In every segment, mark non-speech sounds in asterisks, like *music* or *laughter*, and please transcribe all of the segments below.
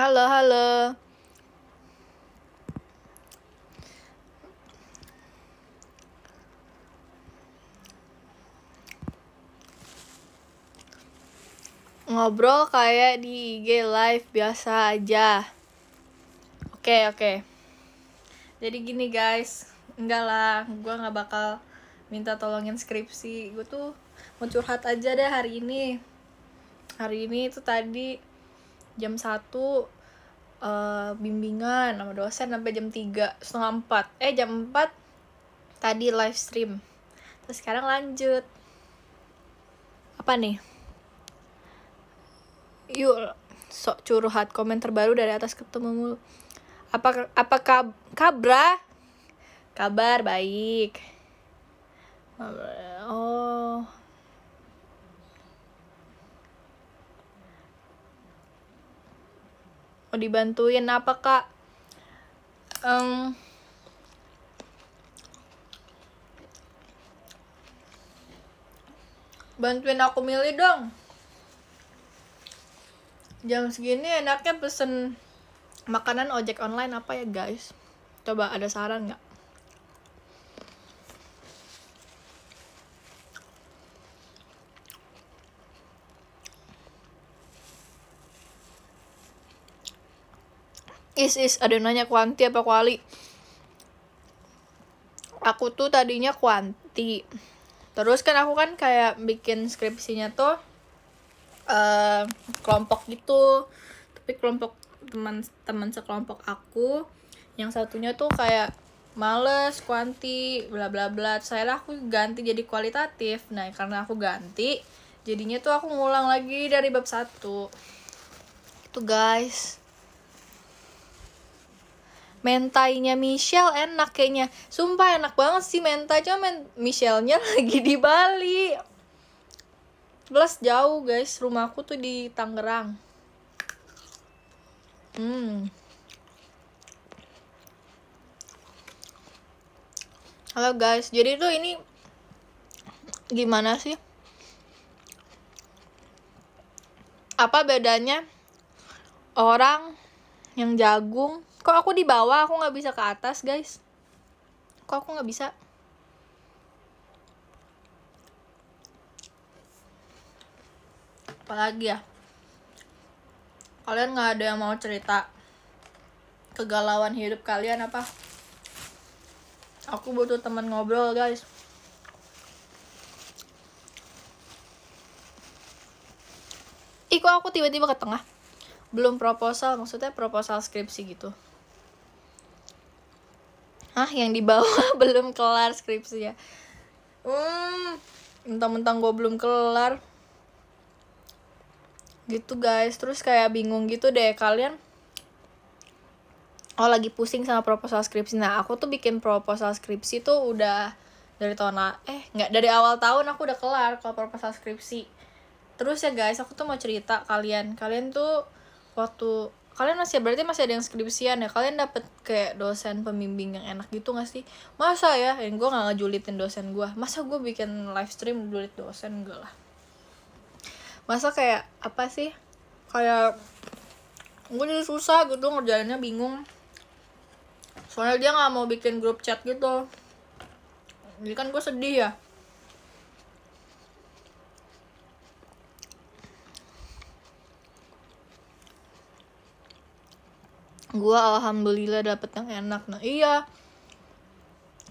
Halo, halo. Ngobrol kayak di IG live biasa aja. Oke, okay, oke. Okay. Jadi gini guys, enggak lah, gue nggak bakal minta tolongin skripsi. Gue tuh mau curhat aja deh hari ini. Hari ini itu tadi jam 1 uh, eh, bimbingan sama dosen sampai jam 3 setengah 4 eh jam 4 tadi live stream terus sekarang lanjut apa nih yuk sok curhat komen terbaru dari atas ketemu mulu apa apa kab kabra kabar baik oh dibantuin apa kak um, bantuin aku milih dong jam segini enaknya pesen makanan ojek online apa ya guys coba ada saran nggak is is ada yang nanya kuanti apa kuali aku tuh tadinya kuanti terus kan aku kan kayak bikin skripsinya tuh uh, kelompok gitu tapi kelompok teman-teman sekelompok aku yang satunya tuh kayak males kuanti bla bla bla saya lah aku ganti jadi kualitatif nah karena aku ganti jadinya tuh aku ngulang lagi dari bab satu itu guys mentainya Michelle enak kayaknya sumpah enak banget sih mentai cuma men Michelle-nya *laughs* lagi di Bali plus jauh guys rumahku tuh di Tangerang hmm halo guys jadi tuh ini gimana sih apa bedanya orang yang jagung Kok aku di bawah, aku nggak bisa ke atas, guys. Kok aku nggak bisa? Apalagi ya? Kalian nggak ada yang mau cerita kegalauan hidup kalian apa? Aku butuh teman ngobrol, guys. Ih, aku tiba-tiba ke tengah? Belum proposal, maksudnya proposal skripsi gitu ah yang di bawah *laughs* belum kelar skripsi ya hmm mentang-mentang gue belum kelar gitu guys terus kayak bingung gitu deh kalian oh lagi pusing sama proposal skripsi nah aku tuh bikin proposal skripsi tuh udah dari tahun eh nggak dari awal tahun aku udah kelar kalau proposal skripsi terus ya guys aku tuh mau cerita kalian kalian tuh waktu kalian masih berarti masih ada yang skripsian ya kalian dapet kayak dosen pembimbing yang enak gitu gak sih masa ya yang gue nggak ngejulitin dosen gue masa gue bikin live stream julit dosen gak lah masa kayak apa sih kayak gue jadi susah gitu ngerjainnya bingung soalnya dia nggak mau bikin grup chat gitu jadi kan gue sedih ya gue alhamdulillah dapet yang enak nah iya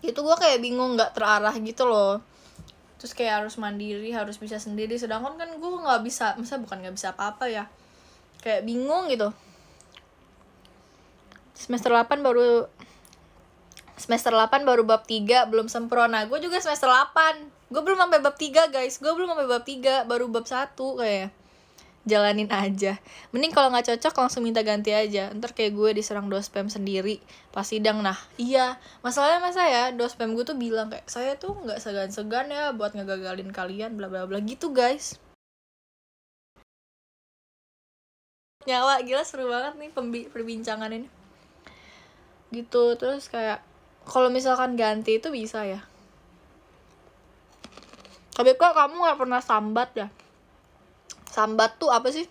itu gue kayak bingung nggak terarah gitu loh terus kayak harus mandiri harus bisa sendiri sedangkan kan gue nggak bisa masa bukan nggak bisa apa-apa ya kayak bingung gitu semester 8 baru semester 8 baru bab 3 belum sempurna gue juga semester 8 gue belum sampai bab 3 guys gue belum sampai bab 3 baru bab 1 kayak jalanin aja. Mending kalau nggak cocok langsung minta ganti aja. Ntar kayak gue diserang dos spam sendiri pas sidang. Nah, iya. Masalahnya mas saya, dos spam gue tuh bilang kayak saya tuh nggak segan-segan ya buat ngegagalin kalian bla bla bla gitu, guys. Nyawa gila seru banget nih perbincangan ini. Gitu terus kayak kalau misalkan ganti itu bisa ya. Tapi kok kamu nggak pernah sambat ya? sambat tuh apa sih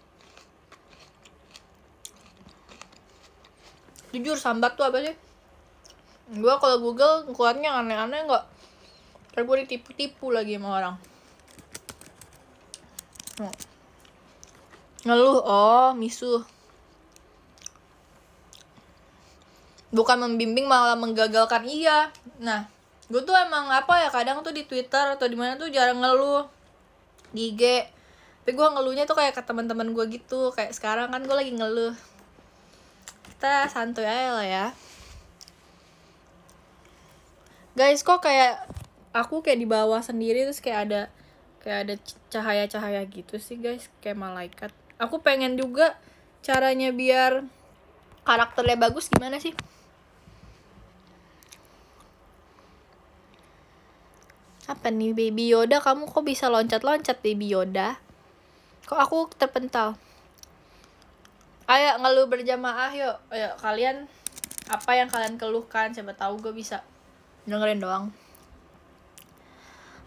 jujur sambat tuh apa sih gue kalau google keluarnya aneh-aneh nggak -aneh gue ditipu-tipu lagi sama orang hmm. ngeluh oh misu. bukan membimbing malah menggagalkan iya nah gue tuh emang apa ya kadang tuh di twitter atau di mana tuh jarang ngeluh di tapi gue ngeluhnya tuh kayak ke teman-teman gue gitu kayak sekarang kan gue lagi ngeluh kita santuy aja lah ya guys kok kayak aku kayak di bawah sendiri terus kayak ada kayak ada cahaya-cahaya gitu sih guys kayak malaikat aku pengen juga caranya biar karakternya bagus gimana sih apa nih baby Yoda kamu kok bisa loncat-loncat baby Yoda Kok aku terpental? Ayo ngeluh berjamaah yuk. Ayo kalian apa yang kalian keluhkan? Siapa tahu gue bisa dengerin doang.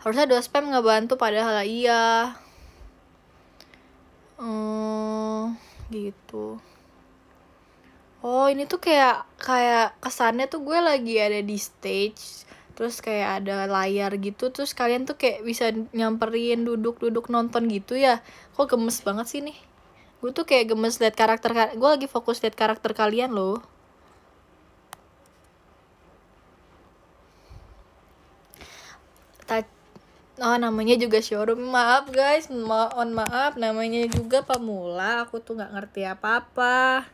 Harusnya dua spam nggak bantu padahal iya. Hmm, gitu. Oh ini tuh kayak kayak kesannya tuh gue lagi ada di stage terus kayak ada layar gitu terus kalian tuh kayak bisa nyamperin duduk-duduk nonton gitu ya kok gemes banget sih nih gue tuh kayak gemes liat karakter gue lagi fokus liat karakter kalian loh Ta Oh namanya juga showroom maaf guys mohon maaf namanya juga pemula aku tuh nggak ngerti apa-apa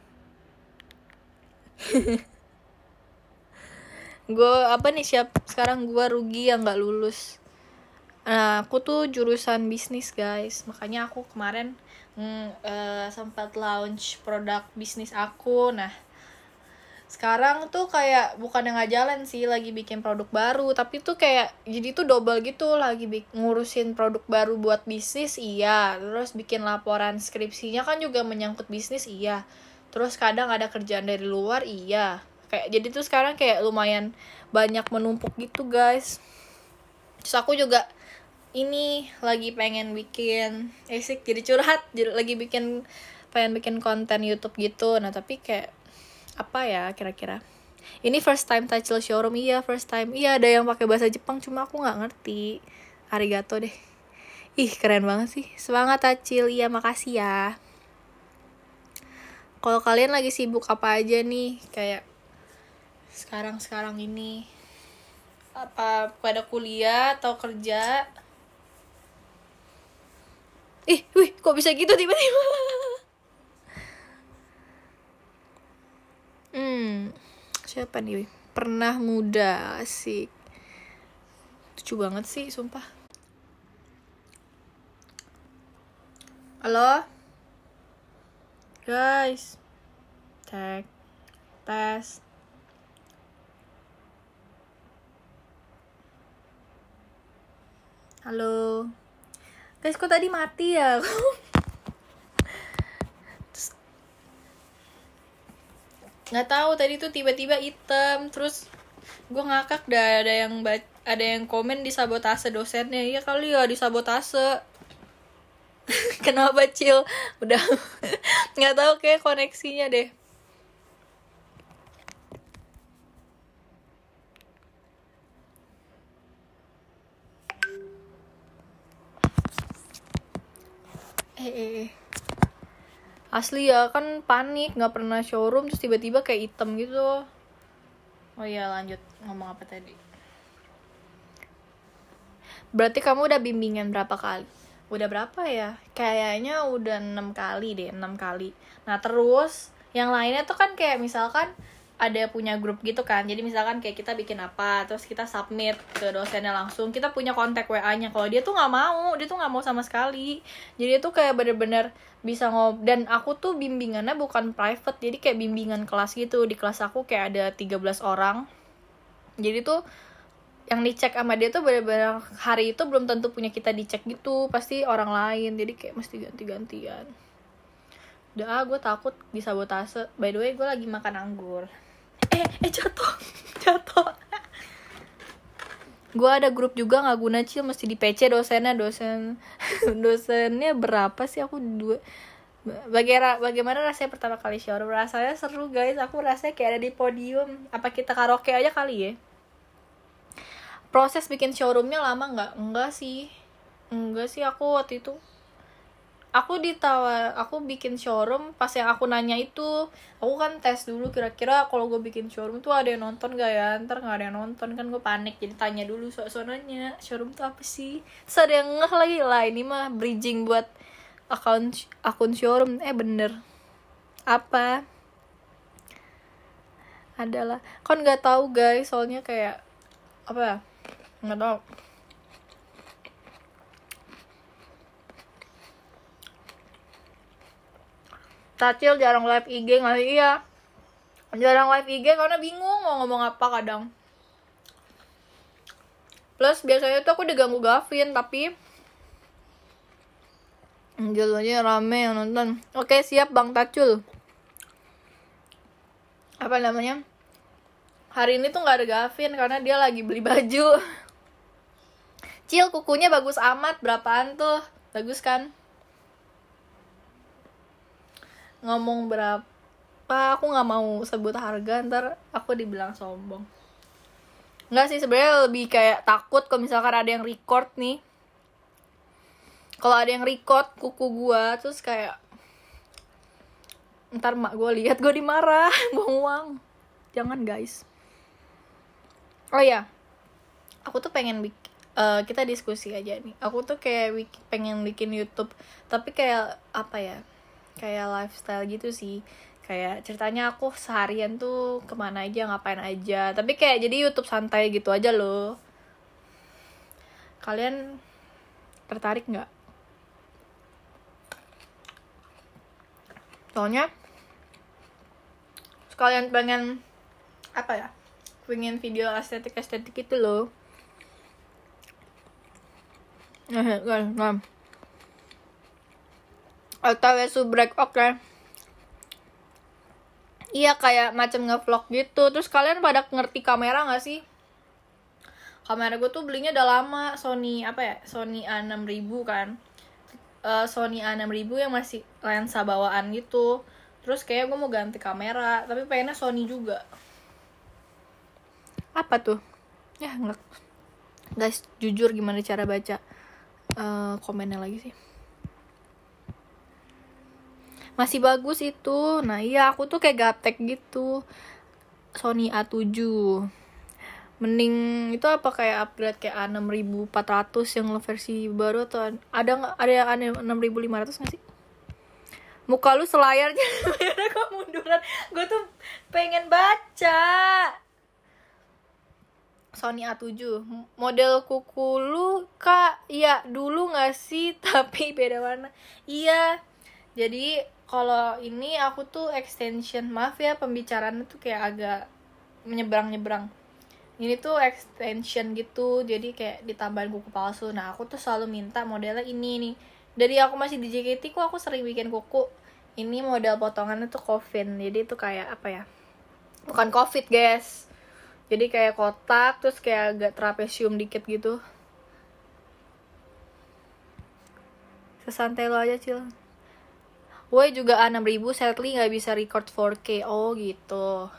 *laughs* gue apa nih siap sekarang gue rugi yang nggak lulus nah aku tuh jurusan bisnis guys makanya aku kemarin mm, uh, sempat launch produk bisnis aku nah sekarang tuh kayak bukan yang nggak jalan sih lagi bikin produk baru tapi tuh kayak jadi tuh double gitu lagi ngurusin produk baru buat bisnis iya terus bikin laporan skripsinya kan juga menyangkut bisnis iya terus kadang ada kerjaan dari luar iya kayak jadi tuh sekarang kayak lumayan banyak menumpuk gitu guys terus aku juga ini lagi pengen bikin esik eh, jadi curhat jadi lagi bikin pengen bikin konten YouTube gitu nah tapi kayak apa ya kira-kira ini first time touchless showroom iya first time iya ada yang pakai bahasa Jepang cuma aku nggak ngerti arigato deh ih keren banget sih semangat tachil iya makasih ya kalau kalian lagi sibuk apa aja nih kayak sekarang-sekarang ini? Apa pada kuliah atau kerja? Ih, wih, kok bisa gitu tiba-tiba? hmm, siapa nih? Pernah muda, sih Lucu banget sih, sumpah. Halo? Guys. Tag. Tes. Halo. Guys, kok tadi mati ya? *laughs* nggak tahu tadi tuh tiba-tiba item terus gue ngakak dah ada yang ada yang komen di sabotase dosennya iya kali ya di sabotase *laughs* kenapa cil udah *laughs* nggak tahu kayak koneksinya deh asli ya kan panik nggak pernah showroom terus tiba-tiba kayak item gitu oh iya lanjut ngomong apa tadi berarti kamu udah bimbingan berapa kali udah berapa ya kayaknya udah enam kali deh enam kali nah terus yang lainnya tuh kan kayak misalkan ada punya grup gitu kan jadi misalkan kayak kita bikin apa terus kita submit ke dosennya langsung kita punya kontak wa nya kalau dia tuh nggak mau dia tuh nggak mau sama sekali jadi itu kayak bener-bener bisa ngob dan aku tuh bimbingannya bukan private jadi kayak bimbingan kelas gitu di kelas aku kayak ada 13 orang jadi tuh yang dicek sama dia tuh bener-bener hari itu belum tentu punya kita dicek gitu pasti orang lain jadi kayak mesti ganti-gantian udah ah gue takut disabotase by the way gue lagi makan anggur eh eh jatuh *laughs* jatuh gue ada grup juga nggak guna cil mesti di PC dosennya dosen *laughs* dosennya berapa sih aku dua bagaimana bagaimana rasanya pertama kali showroom rasanya seru guys aku rasanya kayak ada di podium apa kita karaoke aja kali ya proses bikin showroomnya lama nggak enggak sih enggak sih aku waktu itu aku ditawar aku bikin showroom pas yang aku nanya itu aku kan tes dulu kira-kira kalau gue bikin showroom tuh ada yang nonton gak ya ntar nggak ada yang nonton kan gue panik jadi tanya dulu so soalnya showroom tuh apa sih terus ada yang ngeh lagi lah ini mah bridging buat akun akun showroom eh bener apa adalah kan nggak tahu guys soalnya kayak apa ya nggak tahu Tacil jarang live IG nggak sih iya jarang live IG karena bingung mau ngomong apa kadang plus biasanya tuh aku diganggu Gavin tapi jadinya rame yang nonton Oke siap Bang Tacul Apa namanya Hari ini tuh nggak ada Gavin Karena dia lagi beli baju *laughs* Cil kukunya bagus amat Berapaan tuh Bagus kan ngomong berapa aku nggak mau sebut harga ntar aku dibilang sombong nggak sih sebenarnya lebih kayak takut kalau misalkan ada yang record nih kalau ada yang record kuku gua terus kayak ntar mak gua lihat gua dimarah buang *laughs* uang jangan guys oh ya aku tuh pengen bikin uh, eh, kita diskusi aja nih aku tuh kayak pengen bikin YouTube tapi kayak apa ya kayak lifestyle gitu sih kayak ceritanya aku seharian tuh kemana aja ngapain aja tapi kayak jadi YouTube santai gitu aja loh kalian tertarik nggak soalnya sekalian pengen apa ya pengen video estetik estetik itu loh nah, atau ya subrek oke okay. iya kayak macam ngevlog gitu terus kalian pada ngerti kamera nggak sih kamera gue tuh belinya udah lama Sony apa ya Sony A6000 kan uh, Sony A6000 yang masih lensa bawaan gitu terus kayak gue mau ganti kamera tapi pengennya Sony juga apa tuh ya nggak guys jujur gimana cara baca uh, komennya lagi sih masih bagus itu nah iya aku tuh kayak gaptek gitu Sony A7 mending itu apa kayak upgrade kayak A6400 yang versi baru atau ada ada yang A6500 nggak sih muka lu selayarnya *laughs* kok munduran gue tuh pengen baca Sony A7 model kuku lu kak iya dulu nggak sih *laughs* tapi beda warna iya jadi kalau ini aku tuh extension maaf ya pembicaraan tuh kayak agak menyeberang nyebrang ini tuh extension gitu jadi kayak ditambahin kuku palsu nah aku tuh selalu minta modelnya ini nih dari aku masih di JKT kok aku sering bikin kuku ini model potongannya tuh coffin jadi itu kayak apa ya bukan covid guys jadi kayak kotak terus kayak agak trapesium dikit gitu sesantai lo aja cil Gue juga A6000 sadly nggak bisa record 4K. Oh gitu.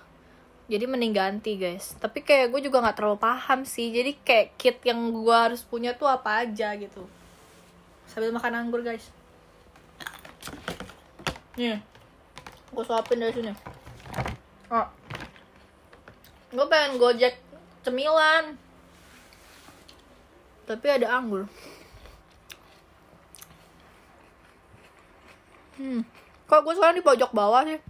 Jadi mending ganti guys. Tapi kayak gue juga nggak terlalu paham sih. Jadi kayak kit yang gue harus punya tuh apa aja gitu. Sambil makan anggur guys. Nih. Gue suapin dari sini. Oh. Ah. Gue pengen gojek cemilan. Tapi ada anggur. hmm kok gue sekarang di pojok bawah sih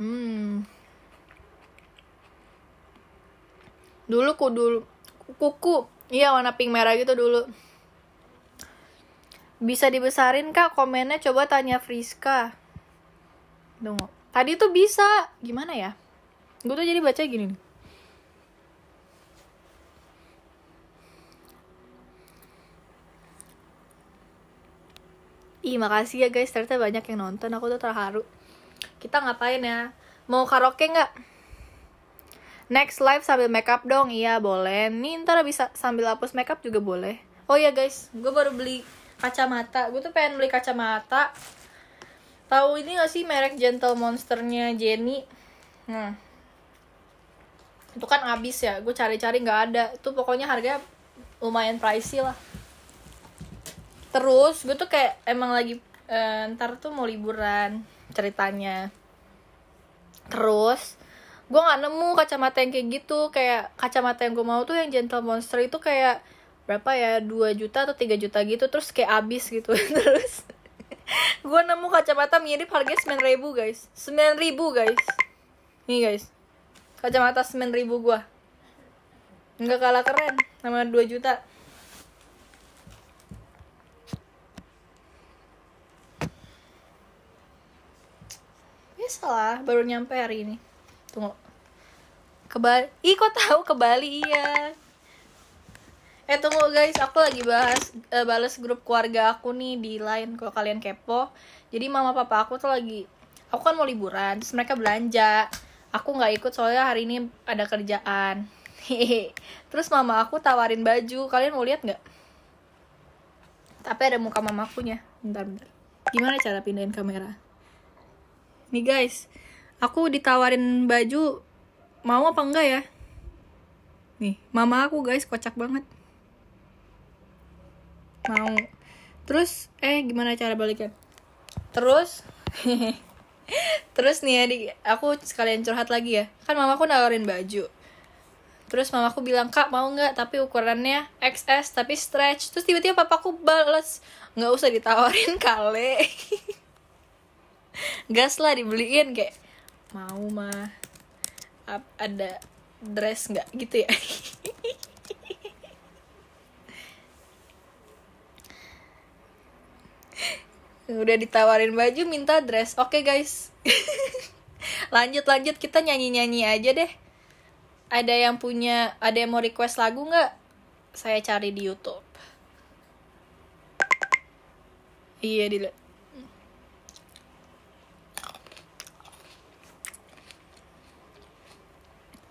hmm dulu ku dulu kuku iya warna pink merah gitu dulu bisa dibesarin kak komennya coba tanya Friska tunggu tadi tuh bisa gimana ya gue tuh jadi baca gini nih Ih makasih ya guys, ternyata banyak yang nonton, aku tuh terharu. Kita ngapain ya? Mau karaoke nggak? Next live sambil makeup dong, iya boleh. Nih ntar bisa sambil hapus makeup juga boleh. Oh iya guys, gue baru beli kacamata. Gue tuh pengen beli kacamata. Tahu ini gak sih merek Gentle Monsternya Jenny? Nah, itu kan abis ya. Gue cari-cari gak ada. Tuh pokoknya harganya lumayan pricey lah terus gue tuh kayak emang lagi uh, ntar tuh mau liburan ceritanya terus gue nggak nemu kacamata yang kayak gitu kayak kacamata yang gue mau tuh yang gentle monster itu kayak berapa ya 2 juta atau 3 juta gitu terus kayak abis gitu *laughs* terus gue nemu kacamata mirip harganya sembilan ribu guys sembilan ribu guys nih guys kacamata sembilan ribu gue nggak kalah keren sama 2 juta salah baru nyampe hari ini tunggu ke Bali ih kok tahu ke Bali iya eh tunggu guys aku lagi bahas uh, eh, balas grup keluarga aku nih di line kalau kalian kepo jadi mama papa aku tuh lagi aku kan mau liburan terus mereka belanja aku nggak ikut soalnya hari ini ada kerjaan hehe terus mama aku tawarin baju kalian mau lihat nggak tapi ada muka mamakunya bentar bentar gimana cara pindahin kamera nih guys aku ditawarin baju mau apa enggak ya nih mama aku guys kocak banget mau terus eh gimana cara baliknya terus *laughs* terus nih adik aku sekalian curhat lagi ya kan mama aku nawarin baju terus mama aku bilang kak mau nggak tapi ukurannya XS tapi stretch terus tiba-tiba papaku balas nggak usah ditawarin *laughs* kali gas lah dibeliin kayak mau mah ada dress nggak gitu ya udah ditawarin baju minta dress oke okay, guys *laughs* lanjut lanjut kita nyanyi nyanyi aja deh ada yang punya ada yang mau request lagu nggak saya cari di YouTube iya dilihat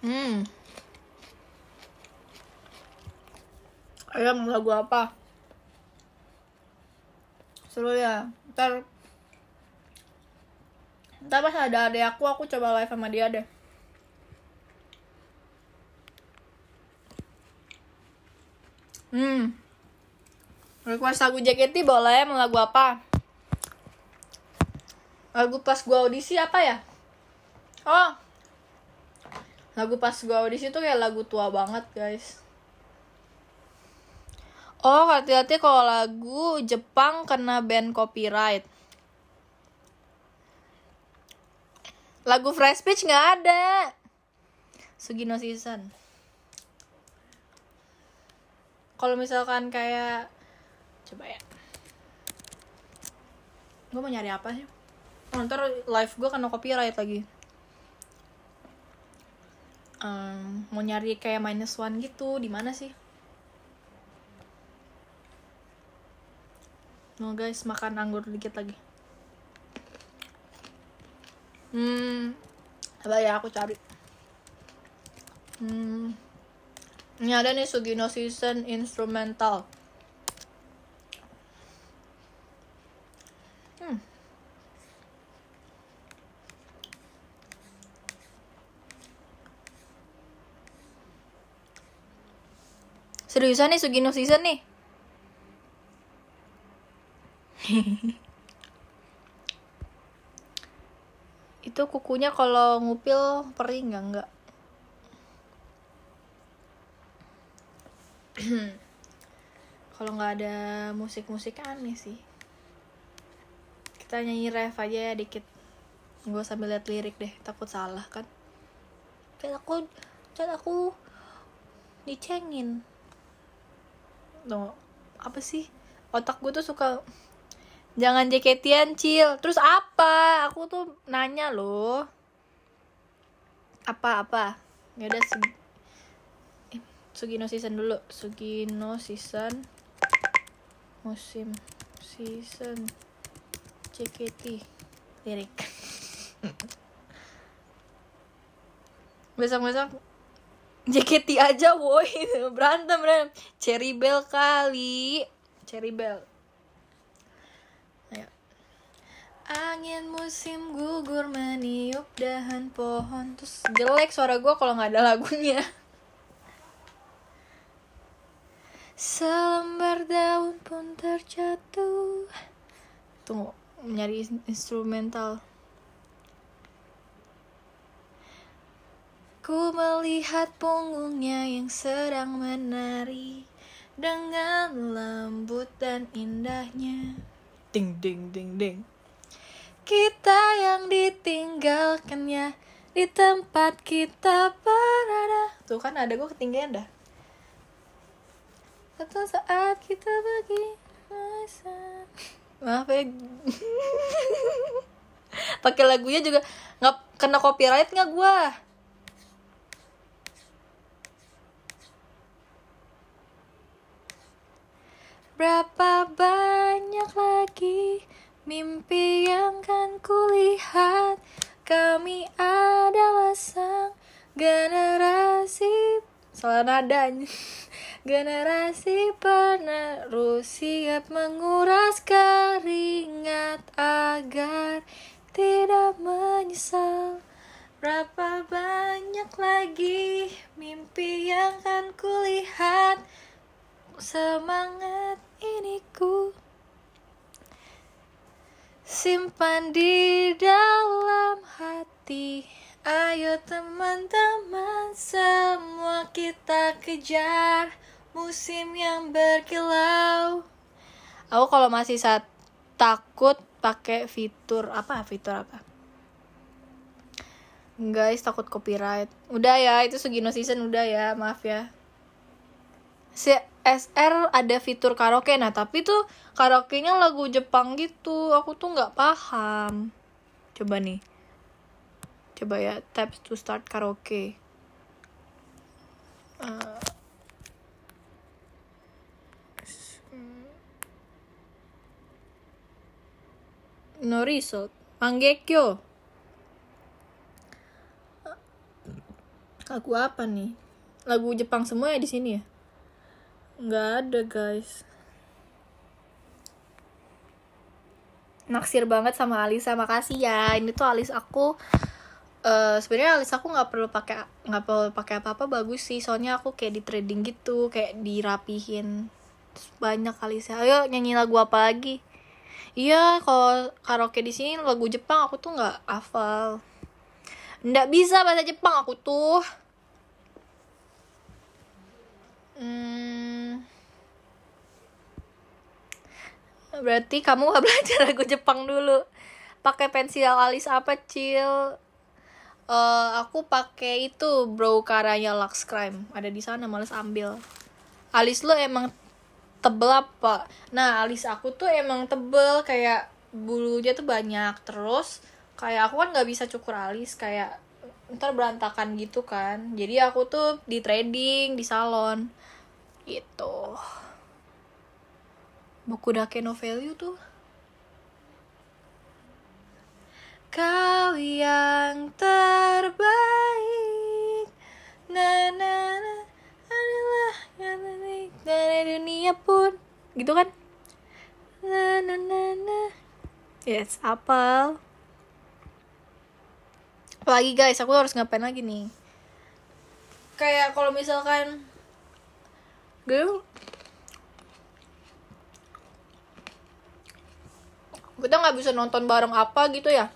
Hmm. Ayam lagu apa? Seru ya. Ntar Ntar pas ada ada aku, aku coba live sama dia deh. Hmm. Request lagu JKT boleh, mau lagu apa? Lagu pas gua audisi apa ya? Oh, lagu pas gue audisi tuh kayak lagu tua banget guys oh hati-hati kalau lagu Jepang kena band copyright lagu fresh Peach nggak ada Sugino season kalau misalkan kayak coba ya gue mau nyari apa sih oh, ntar live gue kena copyright lagi um, mau nyari kayak minus one gitu di mana sih mau oh guys makan anggur dikit lagi hmm apa ya aku cari hmm ini ada nih Sugino Season Instrumental seriusan nih Sugino season nih *laughs* itu kukunya kalau ngupil perih nggak nggak *clears throat* kalau nggak ada musik-musik aneh sih kita nyanyi ref aja ya dikit gue sambil liat lirik deh takut salah kan kan aku kan aku dicengin no, apa sih otak gue tuh suka jangan jeketian cil terus apa aku tuh nanya loh apa apa nggak ya udah sih eh, Sugino season dulu Sugino season musim season JKT lirik *laughs* besok-besok JKT aja woi *laughs* berantem berantem Cherry Bell kali Cherry Bell Angin musim gugur meniup dahan pohon Terus jelek suara gue kalau nggak ada lagunya Selembar daun pun terjatuh Tunggu, nyari instrumental Ku melihat punggungnya yang sedang menari dengan lembut dan indahnya. Ding ding ding ding. Kita yang ditinggalkannya di tempat kita berada. Tuh kan ada gue ketinggian dah. Satu saat kita pergi masa. Maaf ya. *laughs* Pakai lagunya juga nggak kena copyright nggak gue? Berapa banyak lagi mimpi yang kan kulihat Kami adalah sang generasi Salah nadanya *laughs* Generasi penerus siap menguras keringat agar tidak menyesal Berapa banyak lagi mimpi yang kan kulihat semangat ini ku simpan di dalam hati ayo teman-teman semua kita kejar musim yang berkilau aku kalau masih saat takut pakai fitur apa fitur apa guys takut copyright udah ya itu Sugino season udah ya maaf ya si SR ada fitur karaoke nah tapi tuh karaoke-nya lagu Jepang gitu aku tuh nggak paham coba nih coba ya tap to start karaoke uh. no result manggekyo lagu apa nih lagu Jepang semua ya di sini ya nggak ada guys naksir banget sama Alisa makasih ya ini tuh alis aku uh, sebenarnya alis aku nggak perlu pakai nggak perlu pakai apa apa bagus sih soalnya aku kayak di trading gitu kayak dirapihin Terus banyak alisnya ayo nyanyi lagu apa lagi iya kalau karaoke di sini lagu Jepang aku tuh nggak hafal nggak bisa bahasa Jepang aku tuh Hmm, berarti kamu gak *laughs* belajar lagu Jepang dulu. Pakai pensil alis apa, Cil? Uh, aku pakai itu bro karanya Lux Crime. Ada di sana, males ambil. Alis lu emang tebel apa? Nah, alis aku tuh emang tebel kayak bulunya tuh banyak terus kayak aku kan nggak bisa cukur alis kayak ntar berantakan gitu kan jadi aku tuh di trading di salon gitu buku dake no value tuh kau yang terbaik na na na adalah dari dunia pun gitu kan na na na na yes apel apalagi guys aku harus ngapain lagi nih kayak kalau misalkan gue kita nggak bisa nonton bareng apa gitu ya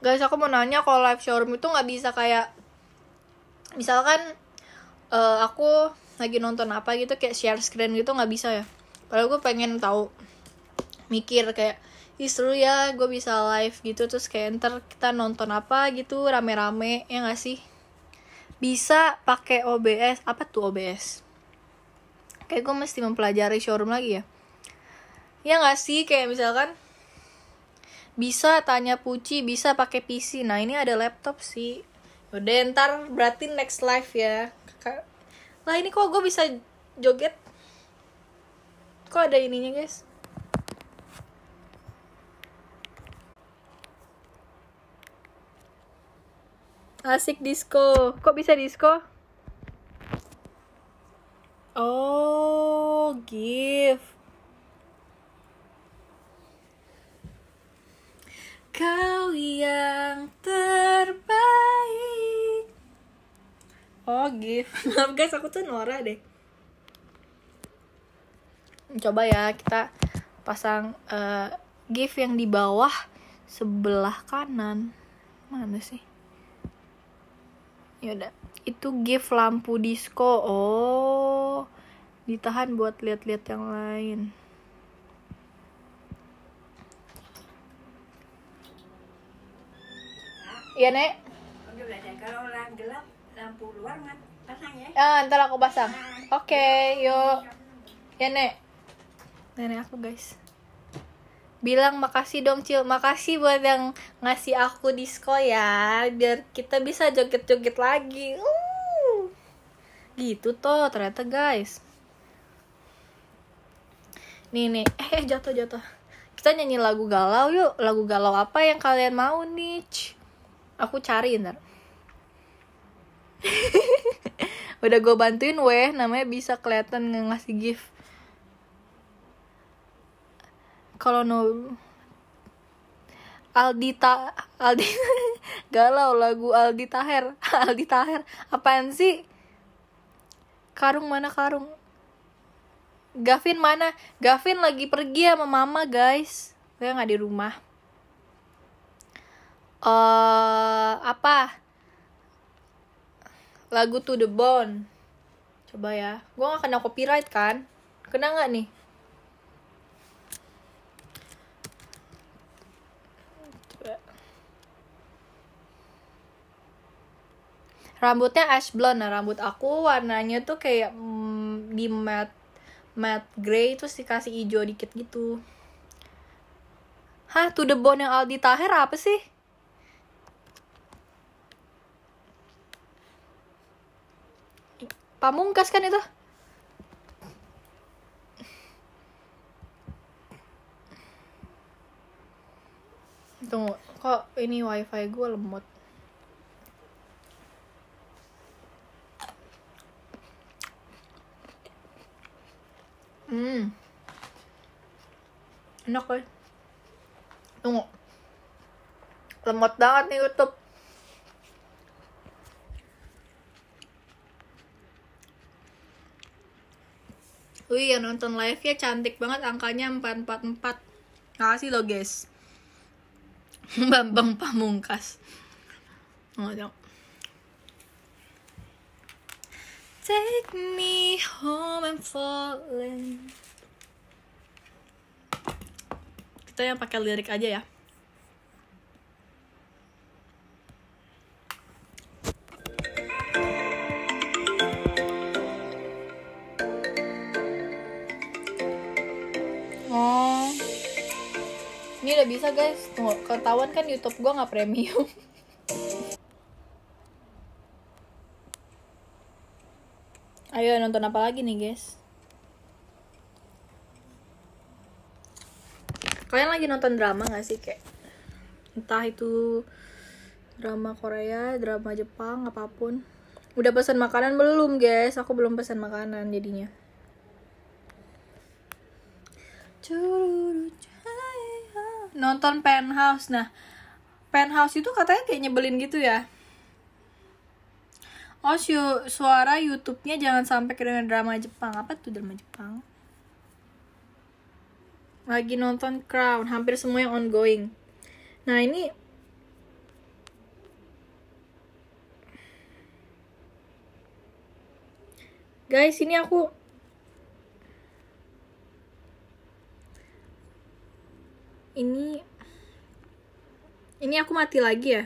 guys aku mau nanya kalau live showroom itu nggak bisa kayak misalkan uh, aku lagi nonton apa gitu kayak share screen gitu nggak bisa ya padahal gue pengen tahu mikir kayak Ih ya gue bisa live gitu terus kayak ntar kita nonton apa gitu rame-rame ya gak sih bisa pakai OBS apa tuh OBS kayak gue mesti mempelajari showroom lagi ya ya gak sih kayak misalkan bisa tanya Puci bisa pakai PC nah ini ada laptop sih udah ntar berarti next live ya lah ini kok gue bisa joget kok ada ininya guys asik disco kok bisa disco oh gift kau yang terbaik oh gift *laughs* maaf guys aku tuh norak deh coba ya kita pasang uh, eh, gif yang di bawah sebelah kanan mana sih yaudah itu gift lampu disco oh ditahan buat lihat-lihat yang lain Iya, Nek. kalau orang gelap lampu luar pasang ya. Ah, ntar aku pasang. Nah. Oke, okay, yuk. iya Nek nenek aku guys bilang makasih dong cil makasih buat yang ngasih aku disco ya biar kita bisa joget-joget lagi uh. gitu toh ternyata guys nih nih eh jatuh jatuh kita nyanyi lagu galau yuk lagu galau apa yang kalian mau nih aku cari ntar *laughs* udah gue bantuin weh namanya bisa kelihatan ngasih gift kalau no Aldi Ta *laughs* Aldi galau lagu Aldi Taher *laughs* Aldi Taher apaan sih karung mana karung Gavin mana Gavin lagi pergi sama mama guys dia nggak di rumah eh uh, apa lagu To The Bone coba ya gue nggak kena copyright kan kena nggak nih rambutnya ash blonde nah rambut aku warnanya tuh kayak mm, di matte matte gray terus dikasih hijau dikit gitu Hah, to the bone yang Aldi Tahir apa sih? Pamungkas kan itu? Tunggu, kok ini wifi gue lemot? Hmm. Enak ya. Tunggu. Lemot banget nih YouTube. Wih, yang nonton live-nya cantik banget angkanya 444. Makasih lo, guys. *laughs* Bambang Pamungkas. Oh, Take me home and falling. Kita yang pakai lirik aja ya. Oh. Ini udah bisa guys. Tunggu, ketahuan kan YouTube gue nggak premium. *laughs* Ayo nonton apa lagi nih guys? Kalian lagi nonton drama gak sih kayak entah itu drama Korea, drama Jepang, apapun. Udah pesan makanan belum guys? Aku belum pesan makanan jadinya. Nonton penthouse. Nah, penthouse itu katanya kayak nyebelin gitu ya. Oh, su suara YouTube-nya jangan sampai kedengar drama Jepang. Apa tuh drama Jepang? Lagi nonton Crown, hampir semua yang ongoing. Nah, ini Guys, ini aku Ini Ini aku mati lagi ya?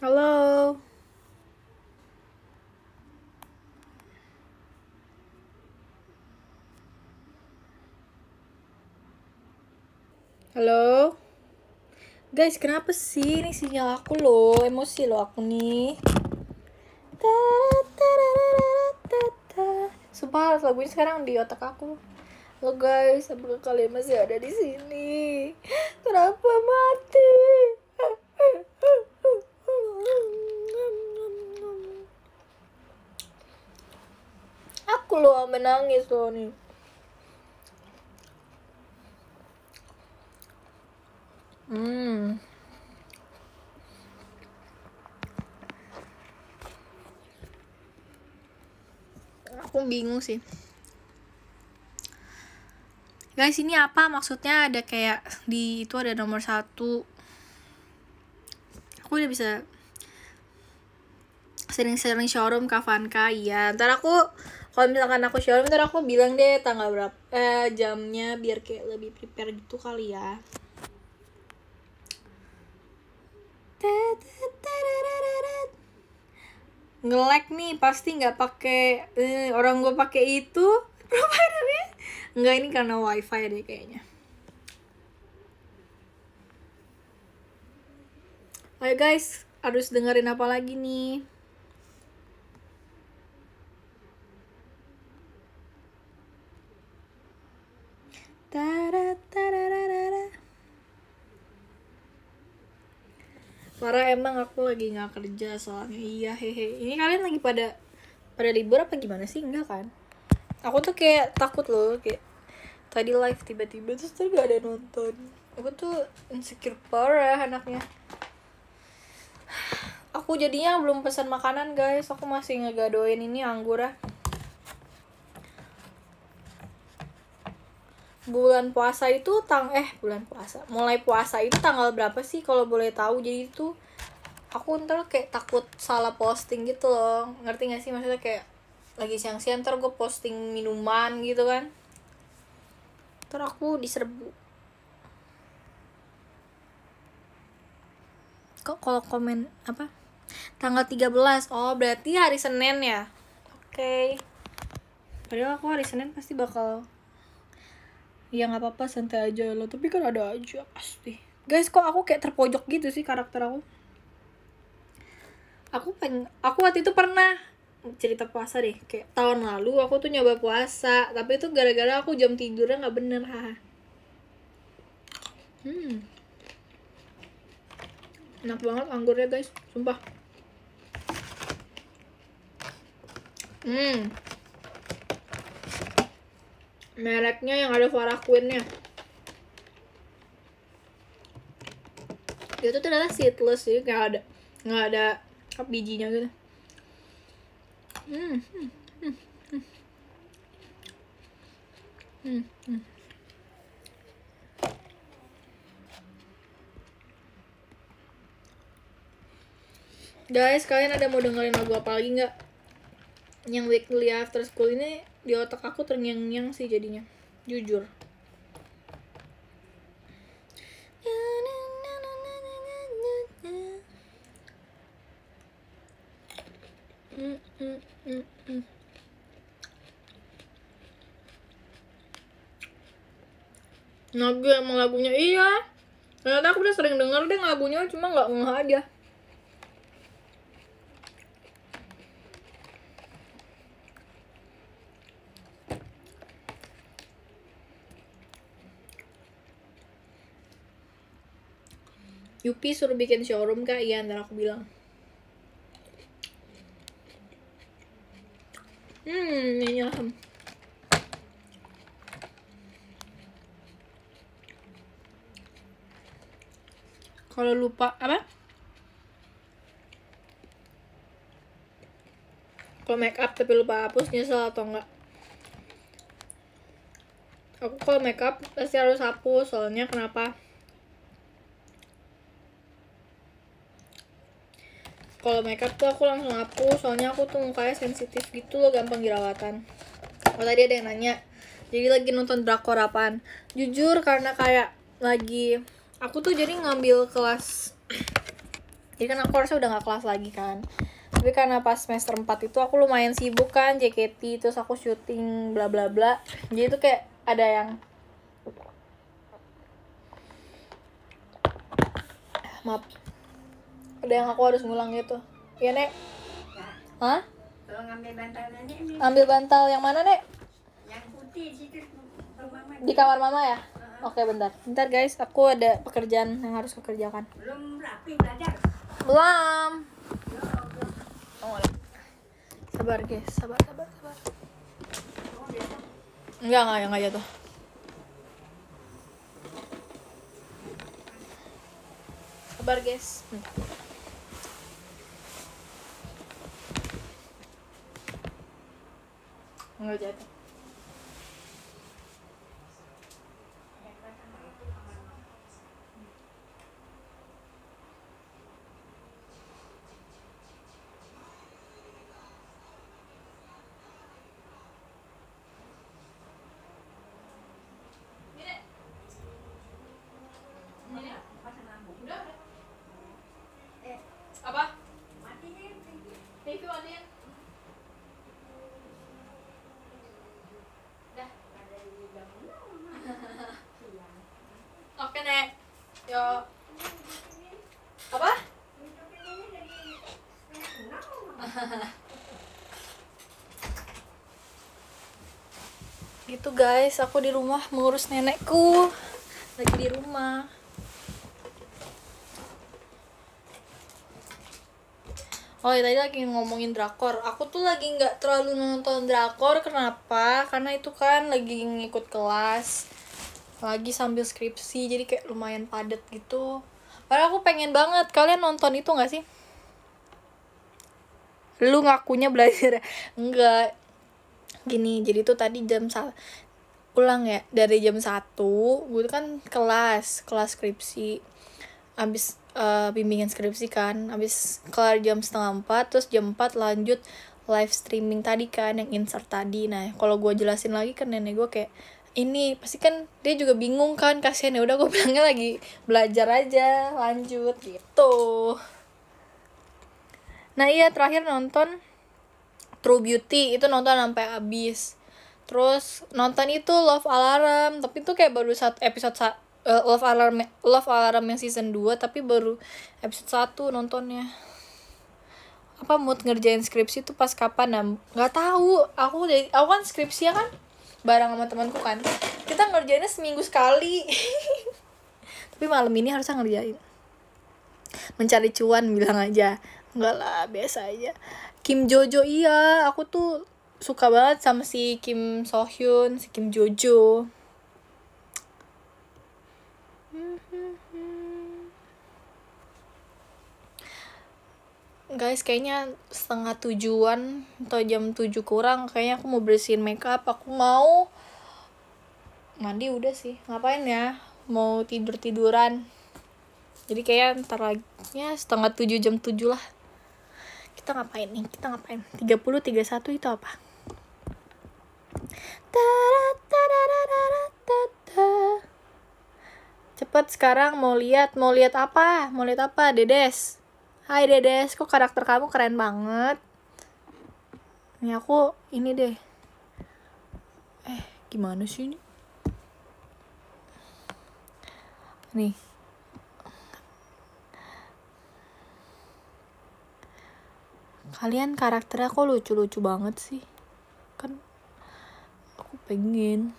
Halo. Halo. Guys, kenapa sih ini sinyal aku loh? Emosi loh aku nih. Sumpah lagu ini sekarang di otak aku. Lo guys, apakah kalian masih ada di sini? Kenapa mati? menangis loh nih hmm aku bingung sih guys ini apa maksudnya ada kayak di itu ada nomor satu aku udah bisa sering-sering showroom kavanka iya ntar aku kalau misalkan aku shower bentar aku bilang deh tanggal berapa eh, jamnya biar kayak lebih prepare gitu kali ya ngelek nih pasti nggak pakai eh, orang gue pakai itu *laughs* providernya nggak ini karena wifi deh kayaknya Ayo guys, harus dengerin apa lagi nih? Parah emang aku lagi nggak kerja soalnya iya hehe. Ini kalian lagi pada pada libur apa gimana sih enggak kan? Aku tuh kayak takut loh kayak tadi live tiba-tiba terus tuh gak ada nonton. Aku tuh insecure parah anaknya. Aku jadinya belum pesan makanan guys. Aku masih ngegadoin ini anggur ya. bulan puasa itu tang eh bulan puasa mulai puasa itu tanggal berapa sih kalau boleh tahu jadi itu aku ntar kayak takut salah posting gitu loh ngerti gak sih maksudnya kayak lagi siang siang ntar gue posting minuman gitu kan ntar aku diserbu kok kalau komen apa tanggal 13 oh berarti hari Senin ya oke okay. padahal aku hari Senin pasti bakal ya nggak apa-apa santai aja lo tapi kan ada aja pasti guys kok aku kayak terpojok gitu sih karakter aku aku peng aku waktu itu pernah cerita puasa deh kayak tahun lalu aku tuh nyoba puasa tapi itu gara-gara aku jam tidurnya nggak bener ha hmm enak banget anggurnya guys sumpah hmm mereknya yang ada Farah Queen-nya itu ternyata seedless sih nggak ada nggak ada bijinya gitu hmm hmm hmm hmm hmm, hmm. Guys, kalian ada mau dengerin lagu apa lagi nggak? Yang weekly after school ini di otak aku terngiang-ngiang sih jadinya jujur Mm, emang lagunya iya ternyata aku udah sering denger deh lagunya cuma nggak ngeh aja Yupi suruh bikin showroom kak iya ntar aku bilang hmm ini asam kalau lupa apa kalau make up tapi lupa hapus nyesel atau enggak aku kalau make up pasti harus hapus soalnya kenapa kalau makeup tuh aku langsung hapus soalnya aku tuh mukanya sensitif gitu loh gampang jerawatan oh tadi ada yang nanya jadi lagi nonton drakor apaan jujur karena kayak lagi aku tuh jadi ngambil kelas *clears throat* jadi kan aku harusnya udah nggak kelas lagi kan tapi karena pas semester 4 itu aku lumayan sibuk kan JKT terus aku syuting bla bla bla jadi itu kayak ada yang *clears throat* maaf ada yang aku harus ngulang gitu ya nek ya. hah Tolong ambil bantal nek ambil bantal yang mana nek yang putih situ mama di kamar mama ya uh-huh. oke bentar bentar guys aku ada pekerjaan yang harus aku kerjakan belum rapi belajar belum ya oh, iya. sabar guys sabar sabar sabar oh, iya. enggak enggak enggak jatuh sabar guys bentar. 我觉得。yo, apa gitu guys aku di rumah mengurus nenekku lagi di rumah Oh ya tadi lagi ngomongin drakor Aku tuh lagi nggak terlalu nonton drakor Kenapa? Karena itu kan lagi ngikut kelas lagi sambil skripsi jadi kayak lumayan padat gitu padahal aku pengen banget kalian nonton itu nggak sih lu ngakunya belajar *laughs* enggak gini jadi tuh tadi jam satu ulang ya dari jam satu. gue tuh kan kelas kelas skripsi abis uh, bimbingan skripsi kan abis kelar jam setengah empat terus jam empat lanjut live streaming tadi kan yang insert tadi nah kalau gue jelasin lagi kan nenek gue kayak ini pasti kan dia juga bingung kan kasihan ya udah gue bilangnya lagi belajar aja lanjut gitu nah iya terakhir nonton True Beauty itu nonton sampai habis terus nonton itu Love Alarm tapi itu kayak baru satu episode sa eh, Love Alarm Love Alarm yang season 2 tapi baru episode 1 nontonnya apa mood ngerjain skripsi tuh pas kapan nah, nggak tahu aku dari aku kan skripsi kan bareng sama temanku kan kita ngerjainnya seminggu sekali *laughs* tapi malam ini harus ngerjain mencari cuan bilang aja enggak lah biasa aja Kim Jojo iya aku tuh suka banget sama si Kim Sohyun si Kim Jojo hmm, hmm. guys kayaknya setengah tujuan atau jam tujuh kurang kayaknya aku mau bersihin makeup aku mau mandi udah sih ngapain ya mau tidur tiduran jadi kayak ntar lagi ya setengah tujuh jam tujuh lah kita ngapain nih kita ngapain tiga puluh tiga satu itu apa cepet sekarang mau lihat mau lihat apa mau lihat apa dedes Hai Dedes, kok karakter kamu keren banget? Ini aku, ini deh. Eh, gimana sih ini? Nih. Kalian karakternya kok lucu-lucu banget sih? Kan aku pengen.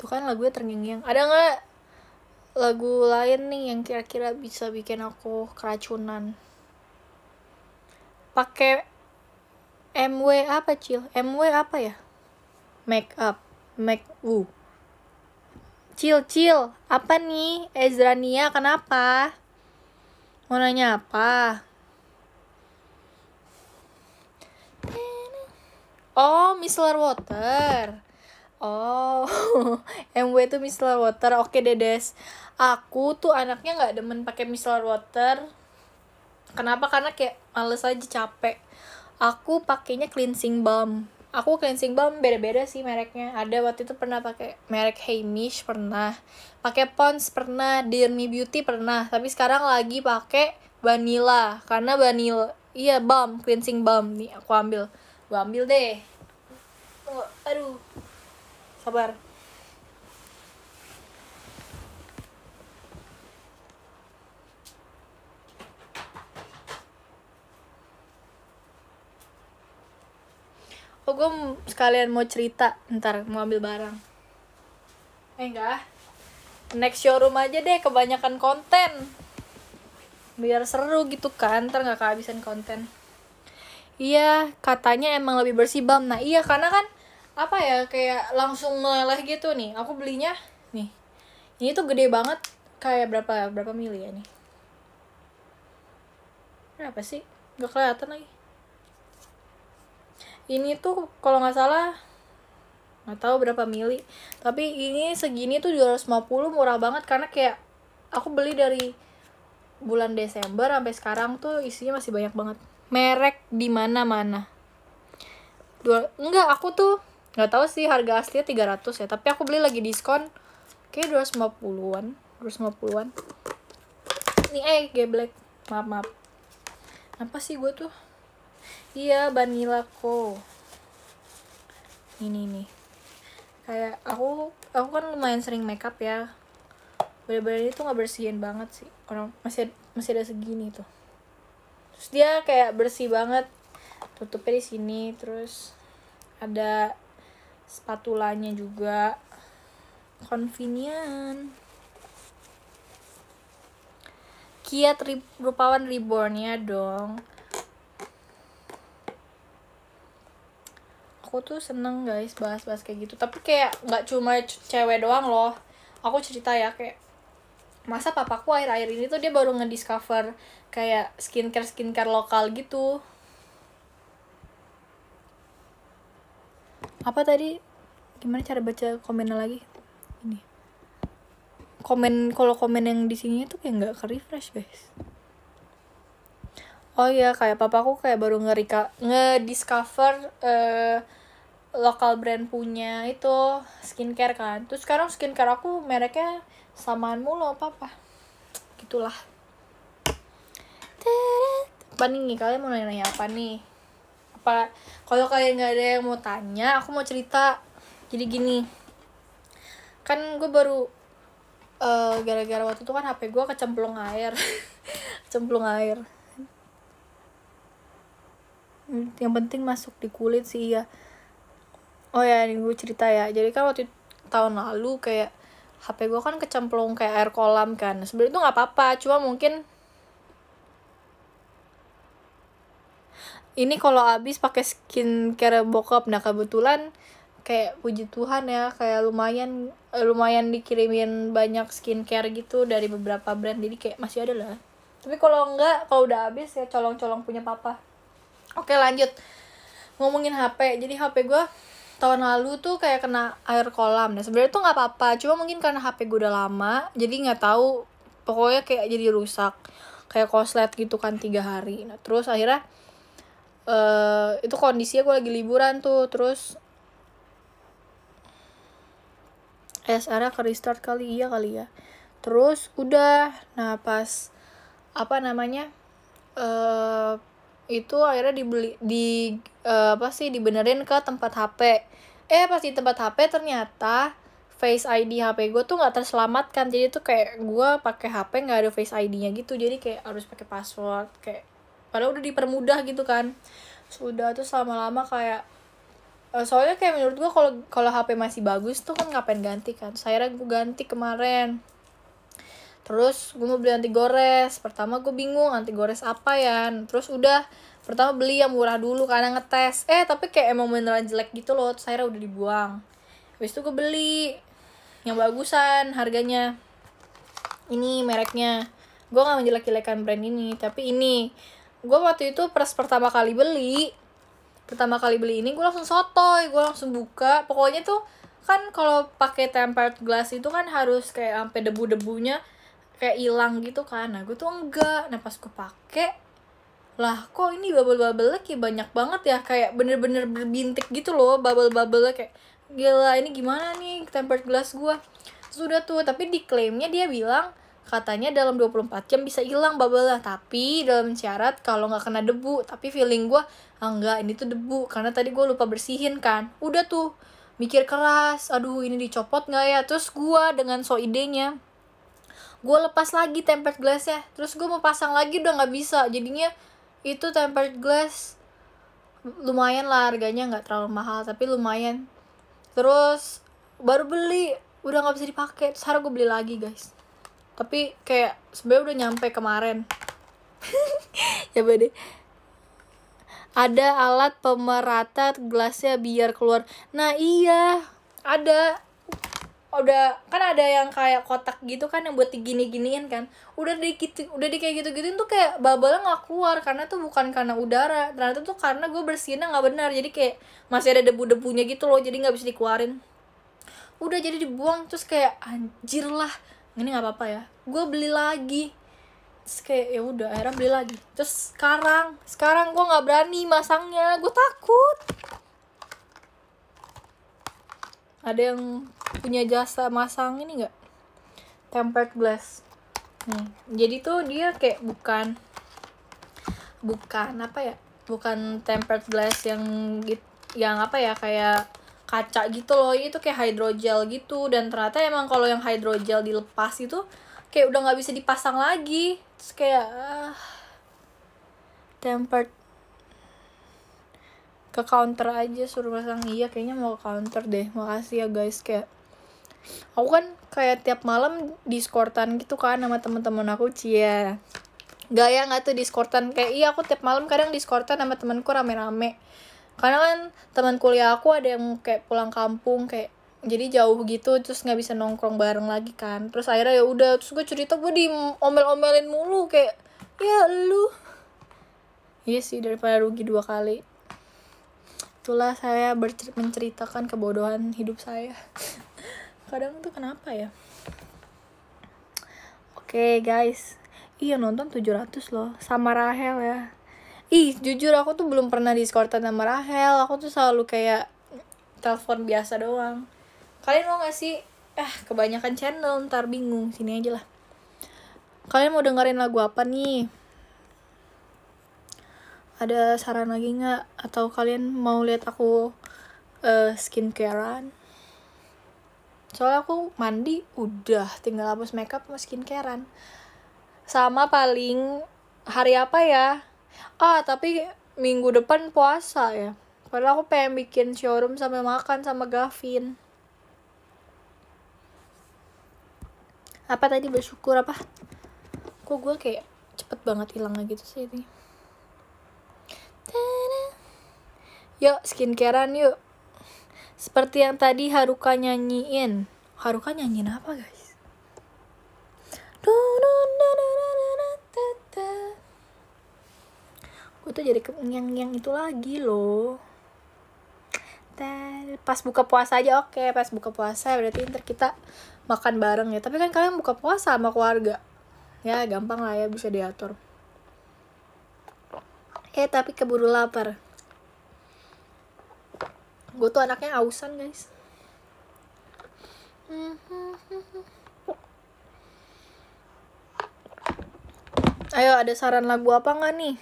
Tuh kan lagunya terngiang-ngiang. Ada nggak lagu lain nih yang kira-kira bisa bikin aku keracunan pakai MW apa cil MW apa ya make up make u cil cil apa nih Ezra Nia? kenapa mau nanya apa oh micellar water Oh, *laughs* MW itu micellar water. Oke deh, Des. Aku tuh anaknya nggak demen pakai micellar water. Kenapa? Karena kayak males aja capek. Aku pakainya cleansing balm. Aku cleansing balm beda-beda sih mereknya. Ada waktu itu pernah pakai merek Hamish pernah, pakai Pond's pernah, Dear Beauty pernah, tapi sekarang lagi pakai vanilla karena vanilla iya balm cleansing balm nih aku ambil Gua ambil deh Tunggu. Oh, aduh kabar? Oh, gue sekalian mau cerita. Ntar mau ambil barang. Eh, enggak. Next showroom aja deh, kebanyakan konten. Biar seru gitu kan, ntar nggak kehabisan konten. Iya, katanya emang lebih bersih, Bam. Nah, iya, karena kan apa ya kayak langsung meleleh gitu nih aku belinya nih ini tuh gede banget kayak berapa berapa mili ya nih apa sih nggak kelihatan lagi ini tuh kalau nggak salah nggak tahu berapa mili tapi ini segini tuh 250 murah banget karena kayak aku beli dari bulan Desember sampai sekarang tuh isinya masih banyak banget merek di mana mana dua enggak aku tuh nggak tahu sih harga aslinya 300 ya tapi aku beli lagi diskon kayak 250-an 250-an ini eh black maaf maaf apa sih gue tuh iya vanilla ko ini nih kayak aku aku kan lumayan sering makeup ya bener-bener ini tuh nggak bersihin banget sih orang masih masih ada segini tuh terus dia kayak bersih banget tutupnya di sini terus ada spatulanya juga convenient kiat Rupawan Reborn ya dong aku tuh seneng guys bahas-bahas kayak gitu tapi kayak nggak cuma cewek doang loh aku cerita ya kayak masa papaku air akhir ini tuh dia baru ngediscover kayak skincare skincare lokal gitu apa tadi gimana cara baca komen lagi ini komen kalau komen yang di sini tuh kayak nggak ke refresh guys oh iya kayak aku kayak baru ngerika ngediscover uh, lokal brand punya itu skincare kan terus sekarang skincare aku mereknya samaan mulu apa apa gitulah nih kalian mau nanya apa nih apa kalau kalian nggak ada yang mau tanya aku mau cerita jadi gini kan gue baru eh, gara-gara uh, waktu itu kan HP gue kecemplung air *laughs* kecemplung air hmm, yang penting masuk di kulit sih ya oh ya ini gue cerita ya jadi kan waktu tahun lalu kayak HP gue kan kecemplung kayak air kolam kan sebenarnya itu nggak apa-apa cuma mungkin ini kalau abis pakai skincare bokap nah kebetulan kayak puji Tuhan ya kayak lumayan eh, lumayan dikirimin banyak skincare gitu dari beberapa brand jadi kayak masih ada lah tapi kalau enggak kalau udah abis ya colong-colong punya papa oke lanjut ngomongin HP jadi HP gue tahun lalu tuh kayak kena air kolam nah sebenarnya tuh nggak apa-apa cuma mungkin karena HP gue udah lama jadi nggak tahu pokoknya kayak jadi rusak kayak koslet gitu kan tiga hari nah terus akhirnya uh, itu kondisinya gue lagi liburan tuh terus eh, SR ke restart kali iya kali ya terus udah nah pas apa namanya uh, itu akhirnya dibeli di uh, apa sih dibenerin ke tempat HP eh pas di tempat HP ternyata Face ID HP gue tuh nggak terselamatkan jadi tuh kayak gue pakai HP nggak ada Face ID-nya gitu jadi kayak harus pakai password kayak padahal udah dipermudah gitu kan sudah tuh selama lama kayak eh, soalnya kayak menurut gua kalau kalau HP masih bagus tuh kan ngapain ganti kan saya gua ganti kemarin terus gua mau beli anti gores pertama gua bingung anti gores apa ya terus udah pertama beli yang murah dulu karena ngetes eh tapi kayak emang beneran jelek gitu loh terus saya udah dibuang habis itu gua beli yang bagusan harganya ini mereknya gua nggak menjelek-jelekan brand ini tapi ini gue waktu itu pas pertama kali beli pertama kali beli ini gue langsung sotoy gue langsung buka pokoknya tuh kan kalau pakai tempered glass itu kan harus kayak sampai debu-debunya kayak hilang gitu kan nah gue tuh enggak nah pas gue pakai lah kok ini bubble-bubble kayak banyak banget ya kayak bener-bener berbintik gitu loh bubble-bubble kayak gila ini gimana nih tempered glass gue sudah tuh tapi diklaimnya dia bilang katanya dalam 24 jam bisa hilang lah tapi dalam syarat kalau nggak kena debu tapi feeling gue ah, enggak ini tuh debu karena tadi gue lupa bersihin kan udah tuh mikir keras aduh ini dicopot nggak ya terus gue dengan so idenya gue lepas lagi tempered glass glassnya terus gue mau pasang lagi udah nggak bisa jadinya itu tempered glass lumayan lah harganya nggak terlalu mahal tapi lumayan terus baru beli udah nggak bisa dipakai terus harus gue beli lagi guys tapi kayak sebenarnya udah nyampe kemarin *laughs* ya bade ada alat pemerata gelasnya biar keluar nah iya ada udah kan ada yang kayak kotak gitu kan yang buat digini giniin kan udah di gitu, udah di kayak gitu gituin tuh kayak bubble nggak keluar karena tuh bukan karena udara ternyata tuh karena gue bersihinnya nggak benar jadi kayak masih ada debu debunya gitu loh jadi nggak bisa dikeluarin udah jadi dibuang terus kayak anjir lah ini nggak apa-apa ya gue beli lagi terus kayak ya udah akhirnya beli lagi terus sekarang sekarang gue nggak berani masangnya gue takut ada yang punya jasa masang ini nggak tempered glass nih hmm. jadi tuh dia kayak bukan bukan apa ya bukan tempered glass yang yang apa ya kayak kaca gitu loh itu kayak hydrogel gitu dan ternyata emang kalau yang hydrogel dilepas itu kayak udah nggak bisa dipasang lagi terus kayak uh, tempered ke counter aja suruh pasang iya kayaknya mau ke counter deh makasih ya guys kayak aku kan kayak tiap malam diskortan gitu kan sama teman-teman aku cia gak ya nggak tuh diskortan kayak iya aku tiap malam kadang diskortan sama temanku rame-rame karena kan teman kuliah aku ada yang kayak pulang kampung kayak jadi jauh gitu terus nggak bisa nongkrong bareng lagi kan terus akhirnya ya udah terus gue cerita gue di omel omelin mulu kayak ya lu iya sih daripada rugi dua kali itulah saya menceritakan kebodohan hidup saya *laughs* kadang tuh kenapa ya oke okay, guys iya nonton 700 loh sama Rahel ya ih jujur aku tuh belum pernah discord sama Rahel aku tuh selalu kayak telepon biasa doang kalian mau gak sih eh kebanyakan channel ntar bingung sini aja lah kalian mau dengerin lagu apa nih ada saran lagi nggak atau kalian mau lihat aku uh, skincarean soalnya aku mandi udah tinggal hapus makeup sama skincarean sama paling hari apa ya ah tapi minggu depan puasa ya padahal aku pengen bikin showroom sambil makan sama Gavin apa tadi bersyukur apa kok gue kayak cepet banget hilangnya gitu sih ini yuk skincarean yuk seperti yang tadi Haruka nyanyiin Haruka nyanyiin apa guys gue tuh jadi yang yang itu lagi loh dan pas buka puasa aja oke okay. pas buka puasa berarti ntar kita makan bareng ya tapi kan kalian buka puasa sama keluarga ya gampang lah ya bisa diatur eh tapi keburu lapar gue tuh anaknya ausan guys ayo ada saran lagu apa nggak nih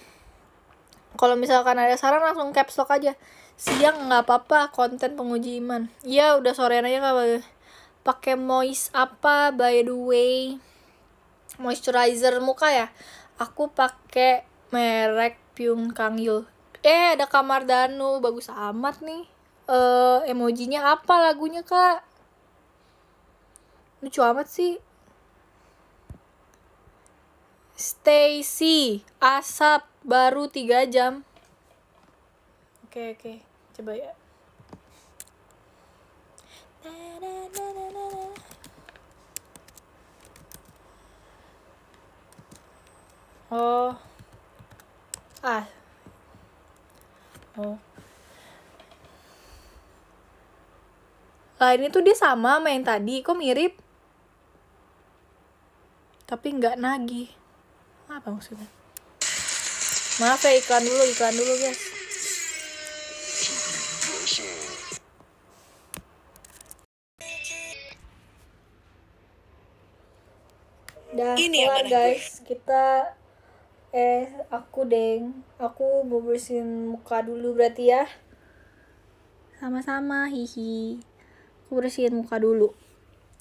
kalau misalkan ada saran langsung caps lock aja siang nggak apa-apa konten penguji iman iya udah sore aja nggak pakai moist apa by the way moisturizer muka ya aku pakai merek Pyung Kang Yul eh ada kamar Danu bagus amat nih eh emojinya apa lagunya kak lucu amat sih Stacy Asap baru tiga jam oke oke coba ya oh ah oh lah ini tuh dia sama sama yang tadi kok mirip tapi nggak nagih apa maksudnya maaf ya iklan dulu iklan dulu guys Dan Ini ya guys, kita eh aku deng, aku mau bersihin muka dulu berarti ya. Sama-sama, hihi. Aku bersihin muka dulu.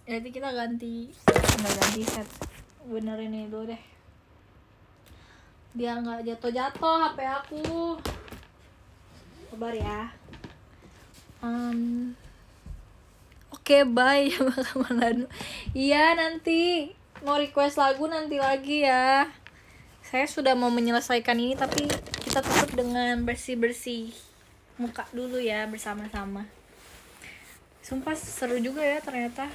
Nanti kita ganti, kita ganti set. benerin ini dulu deh biar nggak jatuh-jatuh HP aku kabar ya um, oke okay, bye *laughs* iya nanti mau request lagu nanti lagi ya saya sudah mau menyelesaikan ini tapi kita tutup dengan bersih-bersih muka dulu ya bersama-sama sumpah seru juga ya ternyata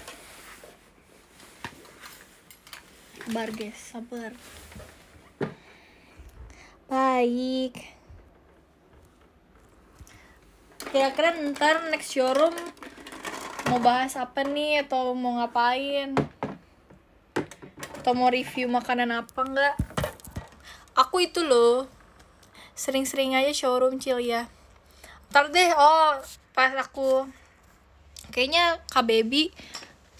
barges sabar baik kira-kira ntar next showroom mau bahas apa nih atau mau ngapain atau mau review makanan apa enggak aku itu loh sering-sering aja showroom cil ya ntar deh oh pas aku kayaknya kak baby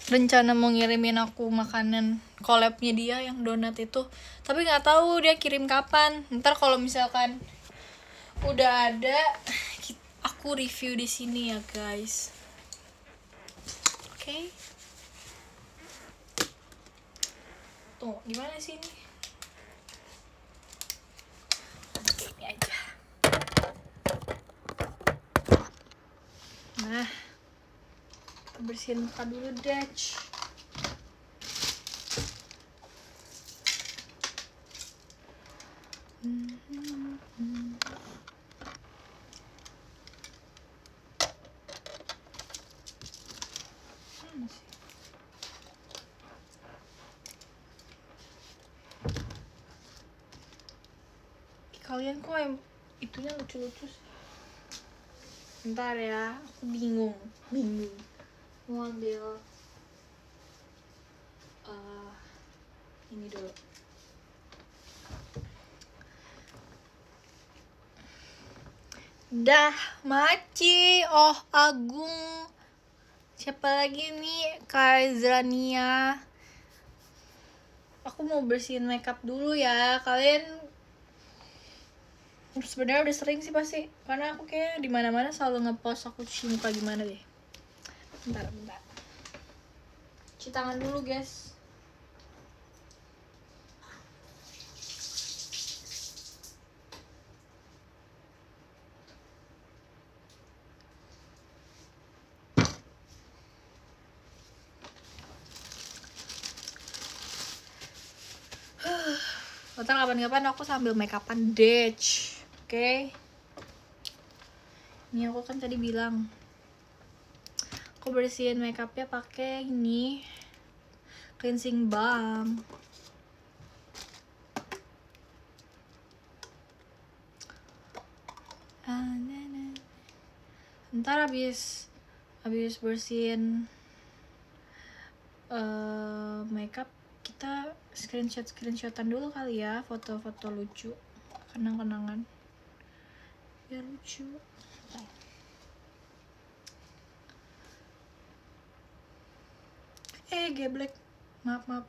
rencana mau ngirimin aku makanan collabnya dia yang donat itu tapi nggak tahu dia kirim kapan ntar kalau misalkan udah ada aku review di sini ya guys oke okay. tuh gimana sih ini ini aja nah bersihin muka dulu deh kalian kok yang itunya lucu-lucu sih ntar ya aku bingung bingung mau ambil uh, ini dulu Dah Maci, Oh Agung, siapa lagi nih? Kaizrania. Aku mau bersihin makeup dulu ya. Kalian sebenarnya udah sering sih pasti karena aku kayak di mana mana selalu ngepost aku cuci muka gimana deh bentar bentar cuci tangan dulu guys Ntar kapan-kapan aku sambil make upan deh. Oke. Okay? Ini aku kan tadi bilang aku bersihin makeupnya pakai ini cleansing balm ntar habis habis bersihin uh, eh, makeup kita screenshot screenshotan dulu kali ya foto-foto lucu kenang-kenangan ya lucu eh geblek maaf maaf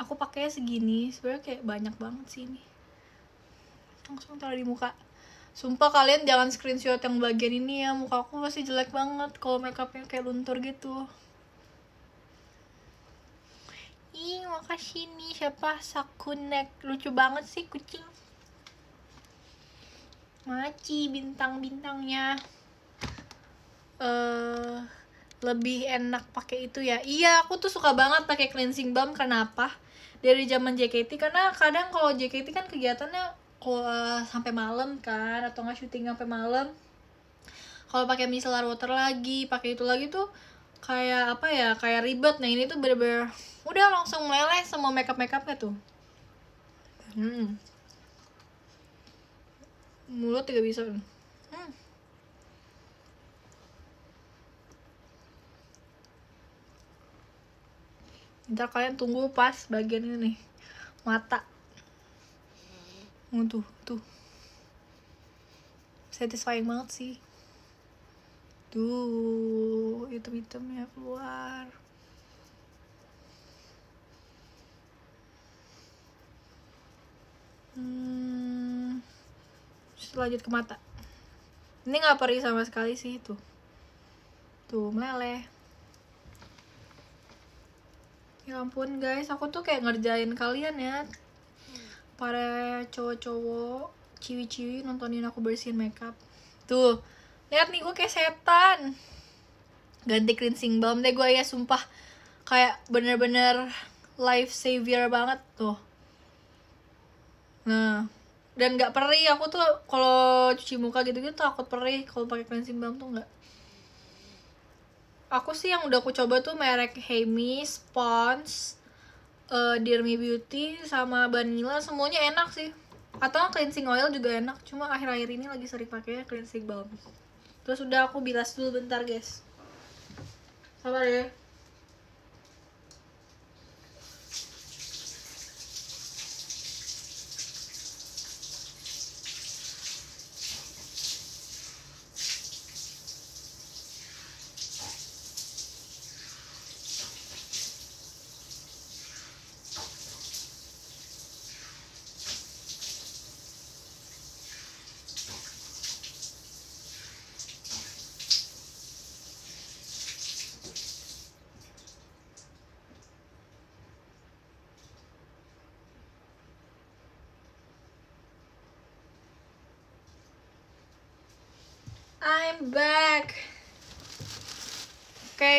aku pakai segini sebenarnya kayak banyak banget sih ini langsung taruh di muka Sumpah kalian jangan screenshot yang bagian ini ya, muka aku masih jelek banget kalau makeupnya kayak luntur gitu. Ih, makasih nih siapa Sakunek, lucu banget sih kucing. Maci bintang-bintangnya. Eh uh, lebih enak pakai itu ya. Iya, aku tuh suka banget pakai cleansing balm. Kenapa? Dari zaman JKT karena kadang kalau JKT kan kegiatannya sampai malam kan atau nggak syuting sampai malam kalau pakai micellar water lagi pakai itu lagi tuh kayak apa ya kayak ribet nah ini tuh bener-bener udah langsung meleleh semua makeup makeupnya tuh hmm. mulut juga bisa hmm. ntar kalian tunggu pas bagian ini nih mata Tuh, tuh. Satisfying banget sih. Tuh, item hitamnya keluar. Hmm, terus lanjut ke mata. Ini nggak perih sama sekali sih itu. Tuh, meleleh. Ya ampun guys, aku tuh kayak ngerjain kalian ya para cowok-cowok ciwi-ciwi nontonin aku bersihin makeup tuh lihat nih gue kayak setan ganti cleansing balm deh gue ya sumpah kayak bener-bener life savior banget tuh nah dan nggak perih aku tuh kalau cuci muka gitu-gitu takut perih kalau pakai cleansing balm tuh nggak aku sih yang udah aku coba tuh merek Hemi Spons uh, eh, Dear Me Beauty sama vanilla semuanya enak sih atau cleansing oil juga enak cuma akhir-akhir ini lagi sering pakai cleansing balm terus udah aku bilas dulu bentar guys sabar ya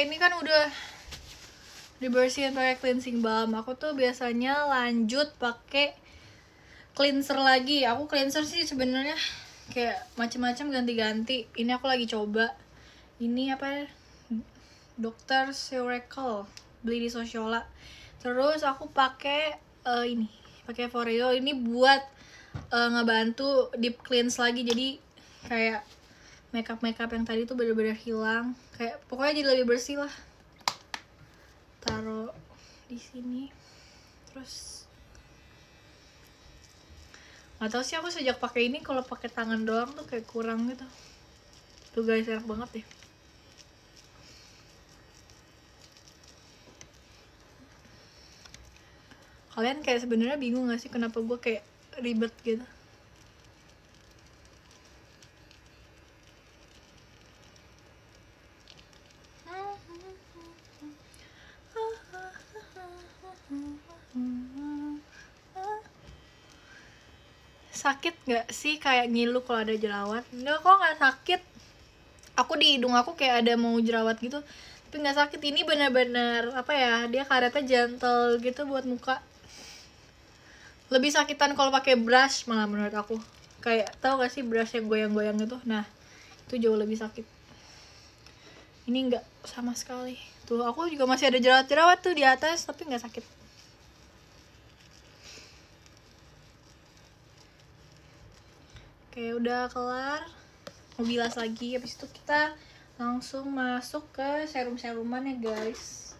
ini kan udah dibersihin pakai cleansing balm aku tuh biasanya lanjut pakai cleanser lagi aku cleanser sih sebenarnya kayak macam-macam ganti-ganti ini aku lagi coba ini apa ya dokter Seuracle beli di Sosiola terus aku pakai uh, ini pakai Foreo ini buat uh, ngebantu deep cleanse lagi jadi kayak makeup makeup yang tadi tuh bener-bener hilang kayak pokoknya jadi lebih bersih lah taruh di sini terus nggak tahu sih aku sejak pakai ini kalau pakai tangan doang tuh kayak kurang gitu tuh guys enak banget deh kalian kayak sebenarnya bingung gak sih kenapa gue kayak ribet gitu sakit nggak sih kayak ngilu kalau ada jerawat enggak kok nggak sakit aku di hidung aku kayak ada mau jerawat gitu tapi nggak sakit ini bener-bener apa ya dia karetnya gentle gitu buat muka lebih sakitan kalau pakai brush malah menurut aku kayak tau gak sih brush yang goyang-goyang itu nah itu jauh lebih sakit ini nggak sama sekali tuh aku juga masih ada jerawat-jerawat tuh di atas tapi nggak sakit Oke, udah kelar. Mau bilas lagi, habis itu kita langsung masuk ke serum-seruman ya guys.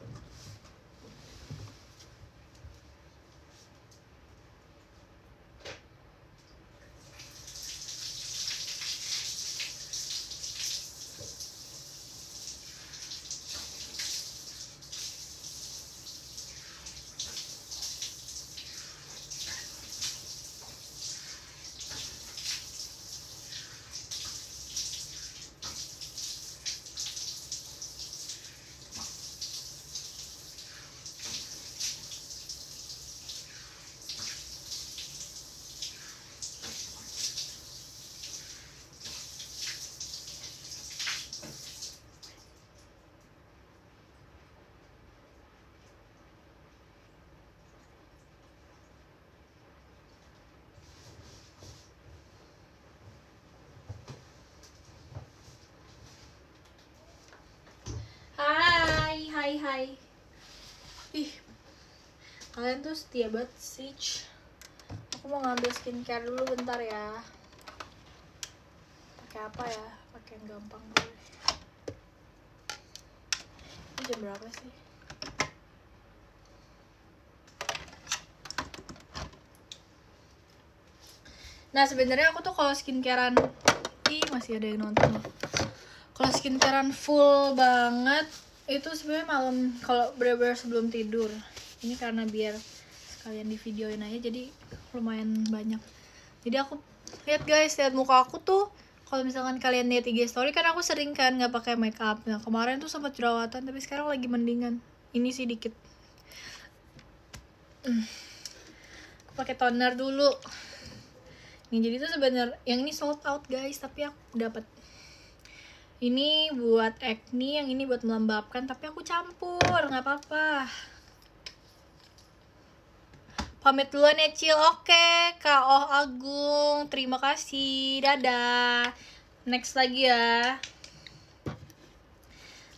hai hai ih kalian tuh setia banget sih aku mau ngambil skincare dulu bentar ya pakai apa ya pakai yang gampang dulu ini jam berapa sih Nah sebenarnya aku tuh kalau skincarean Ih masih ada yang nonton Kalau skincarean full banget itu sebenarnya malam kalau benar sebelum tidur ini karena biar sekalian di videoin aja jadi lumayan banyak jadi aku lihat guys lihat muka aku tuh kalau misalkan kalian lihat IG story kan aku sering kan nggak pakai make up nah kemarin tuh sempat jerawatan tapi sekarang lagi mendingan ini sih dikit hmm. pakai toner dulu ini jadi tuh sebenarnya yang ini sold out guys tapi aku dapat ini buat acne yang ini buat melembabkan tapi aku campur nggak apa-apa pamit duluan ya Cil oke Kak Oh Agung terima kasih dadah next lagi ya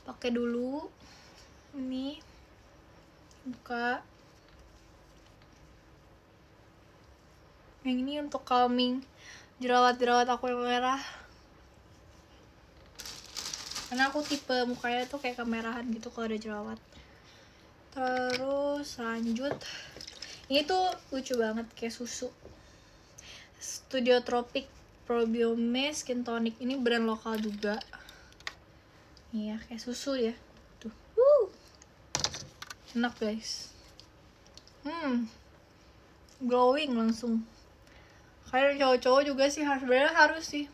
pakai dulu ini buka yang ini untuk calming jerawat-jerawat aku yang merah karena aku tipe mukanya tuh kayak kemerahan gitu kalau ada jerawat terus lanjut ini tuh lucu banget kayak susu Studio Tropic Probiome Skin Tonic ini brand lokal juga iya kayak susu ya tuh Woo! enak guys hmm glowing langsung kayak cowok-cowok juga sih harus harus sih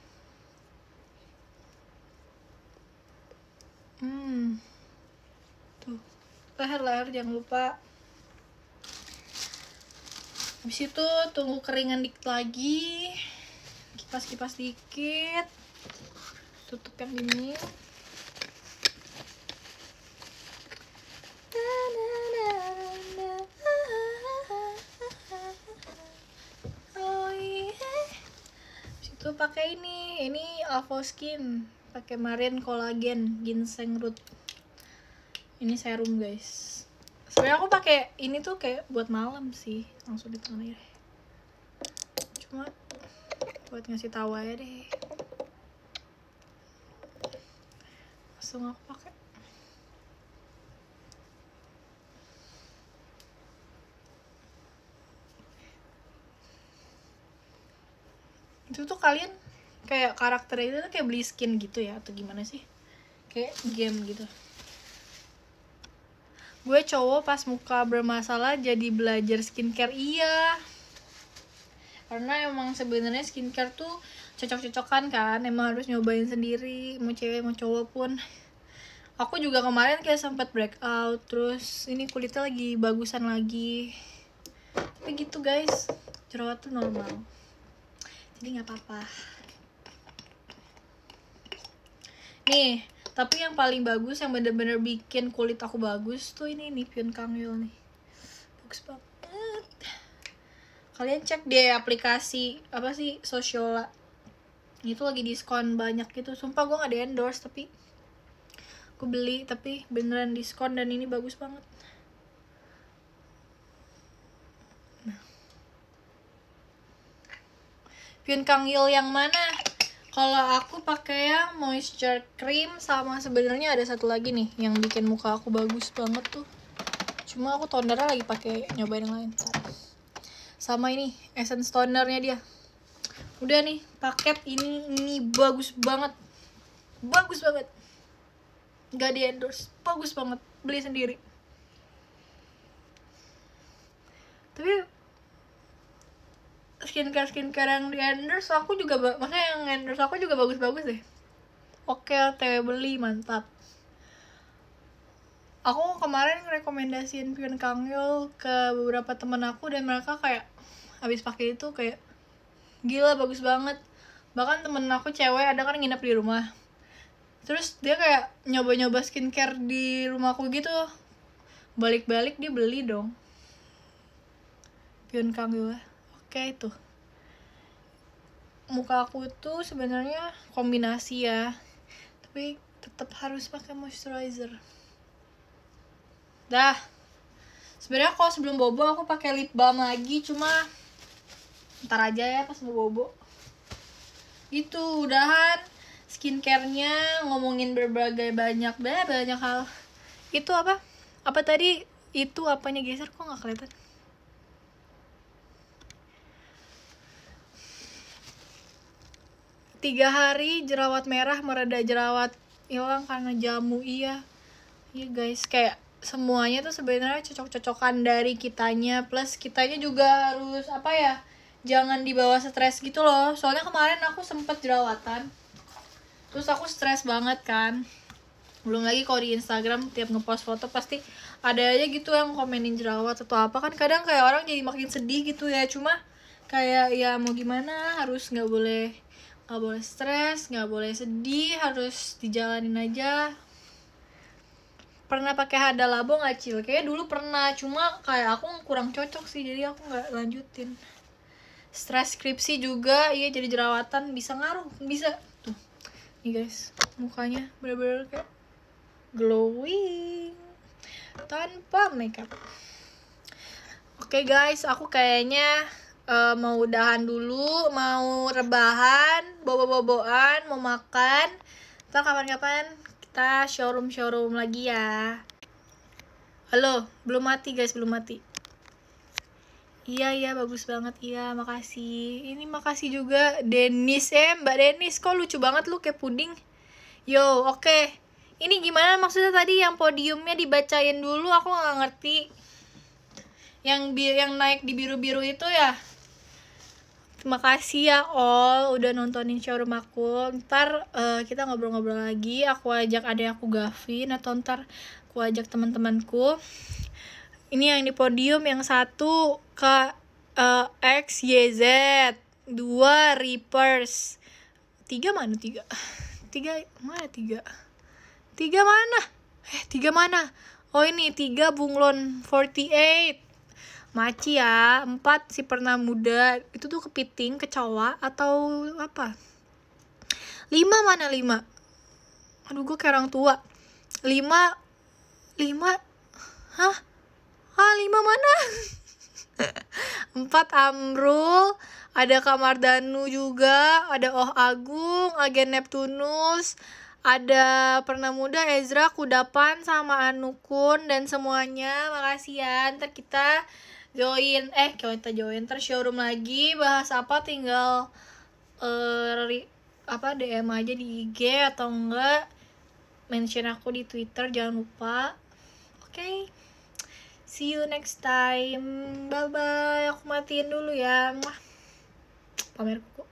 hmm tuh leher-leher jangan lupa habis itu tunggu keringan dikit lagi kipas-kipas dikit tutup yang ini oh iya. pakai ini ini avoskin Skin pakai marin kolagen ginseng root ini serum guys sebenarnya aku pakai ini tuh kayak buat malam sih langsung di tangan cuma buat ngasih tahu aja deh langsung aku pakai itu tuh kalian kayak karakter itu tuh kayak beli skin gitu ya atau gimana sih kayak game gitu gue cowok pas muka bermasalah jadi belajar skincare iya karena emang sebenarnya skincare tuh cocok-cocokan kan emang harus nyobain sendiri mau cewek mau cowok pun aku juga kemarin kayak sempat breakout terus ini kulitnya lagi bagusan lagi tapi gitu guys jerawat tuh normal jadi nggak apa-apa nih tapi yang paling bagus yang bener-bener bikin kulit aku bagus tuh ini nih Pion Kang Yul nih bagus banget kalian cek deh aplikasi apa sih Sosiola itu lagi diskon banyak gitu sumpah gue gak di endorse tapi aku beli tapi beneran diskon dan ini bagus banget nah. Pion Kang Yul yang mana? Kalau aku pakai yang moisture cream sama sebenarnya ada satu lagi nih yang bikin muka aku bagus banget tuh. Cuma aku toner lagi pakai nyobain yang lain. Sama ini essence tonernya dia. Udah nih, paket ini ini bagus banget. Bagus banget. Gak di endorse, bagus banget. Beli sendiri. Tapi skincare skincare yang di endorse aku juga maksudnya yang endorse aku juga bagus-bagus deh oke tw beli mantap aku kemarin rekomendasiin Pion Kangyul ke beberapa temen aku dan mereka kayak habis pakai itu kayak gila bagus banget bahkan temen aku cewek ada kan nginep di rumah terus dia kayak nyoba-nyoba skincare di rumahku gitu balik-balik dia beli dong Pion Kangyul kayak itu muka aku tuh sebenarnya kombinasi ya tapi tetap harus pakai moisturizer dah sebenarnya kalau sebelum bobo aku pakai lip balm lagi cuma ntar aja ya pas mau bobo itu udahan skincarenya ngomongin berbagai banyak banyak hal itu apa apa tadi itu apanya geser kok nggak kelihatan tiga hari jerawat merah mereda jerawat hilang ya karena jamu iya iya guys kayak semuanya tuh sebenarnya cocok-cocokan dari kitanya plus kitanya juga harus apa ya jangan dibawa stres gitu loh soalnya kemarin aku sempet jerawatan terus aku stres banget kan belum lagi kalau di Instagram tiap ngepost foto pasti ada aja gitu yang komenin jerawat atau apa kan kadang kayak orang jadi makin sedih gitu ya cuma kayak ya mau gimana harus nggak boleh nggak boleh stres nggak boleh sedih harus dijalanin aja pernah pakai hada labo nggak cil kayak dulu pernah cuma kayak aku kurang cocok sih jadi aku nggak lanjutin stres skripsi juga iya jadi jerawatan bisa ngaruh bisa tuh nih guys mukanya bener-bener kayak glowing tanpa makeup oke okay guys aku kayaknya uh, mau udahan dulu mau rebahan bobo-boboan mau makan ntar kapan-kapan kita showroom showroom lagi ya halo belum mati guys belum mati Iya iya bagus banget iya makasih ini makasih juga Dennis eh Mbak Dennis kok lucu banget lu kayak puding yo oke okay. ini gimana maksudnya tadi yang podiumnya dibacain dulu aku nggak ngerti yang bi yang naik di biru biru itu ya Terima kasih ya all udah nontonin showroom aku. Ntar uh, kita ngobrol-ngobrol lagi. Aku ajak adek aku Gavin atau ntar aku ajak teman-temanku. Ini yang di podium yang satu ke uh, X Y Z, dua Reapers, tiga mana tiga? Tiga mana tiga? Tiga mana? Eh tiga mana? Oh ini tiga bunglon 48 maci ya empat si pernah muda itu tuh kepiting kecoa atau apa lima mana lima aduh gue kayak orang tua lima lima hah ah lima mana *laughs* empat Amrul ada Kamar Danu juga ada Oh Agung agen Neptunus ada pernah muda Ezra Kudapan sama Anukun dan semuanya makasih ya ntar kita join eh kalau kita join terus showroom lagi bahas apa tinggal uh, apa DM aja di IG atau enggak mention aku di Twitter jangan lupa oke okay. see you next time bye bye aku matiin dulu ya pamer kuku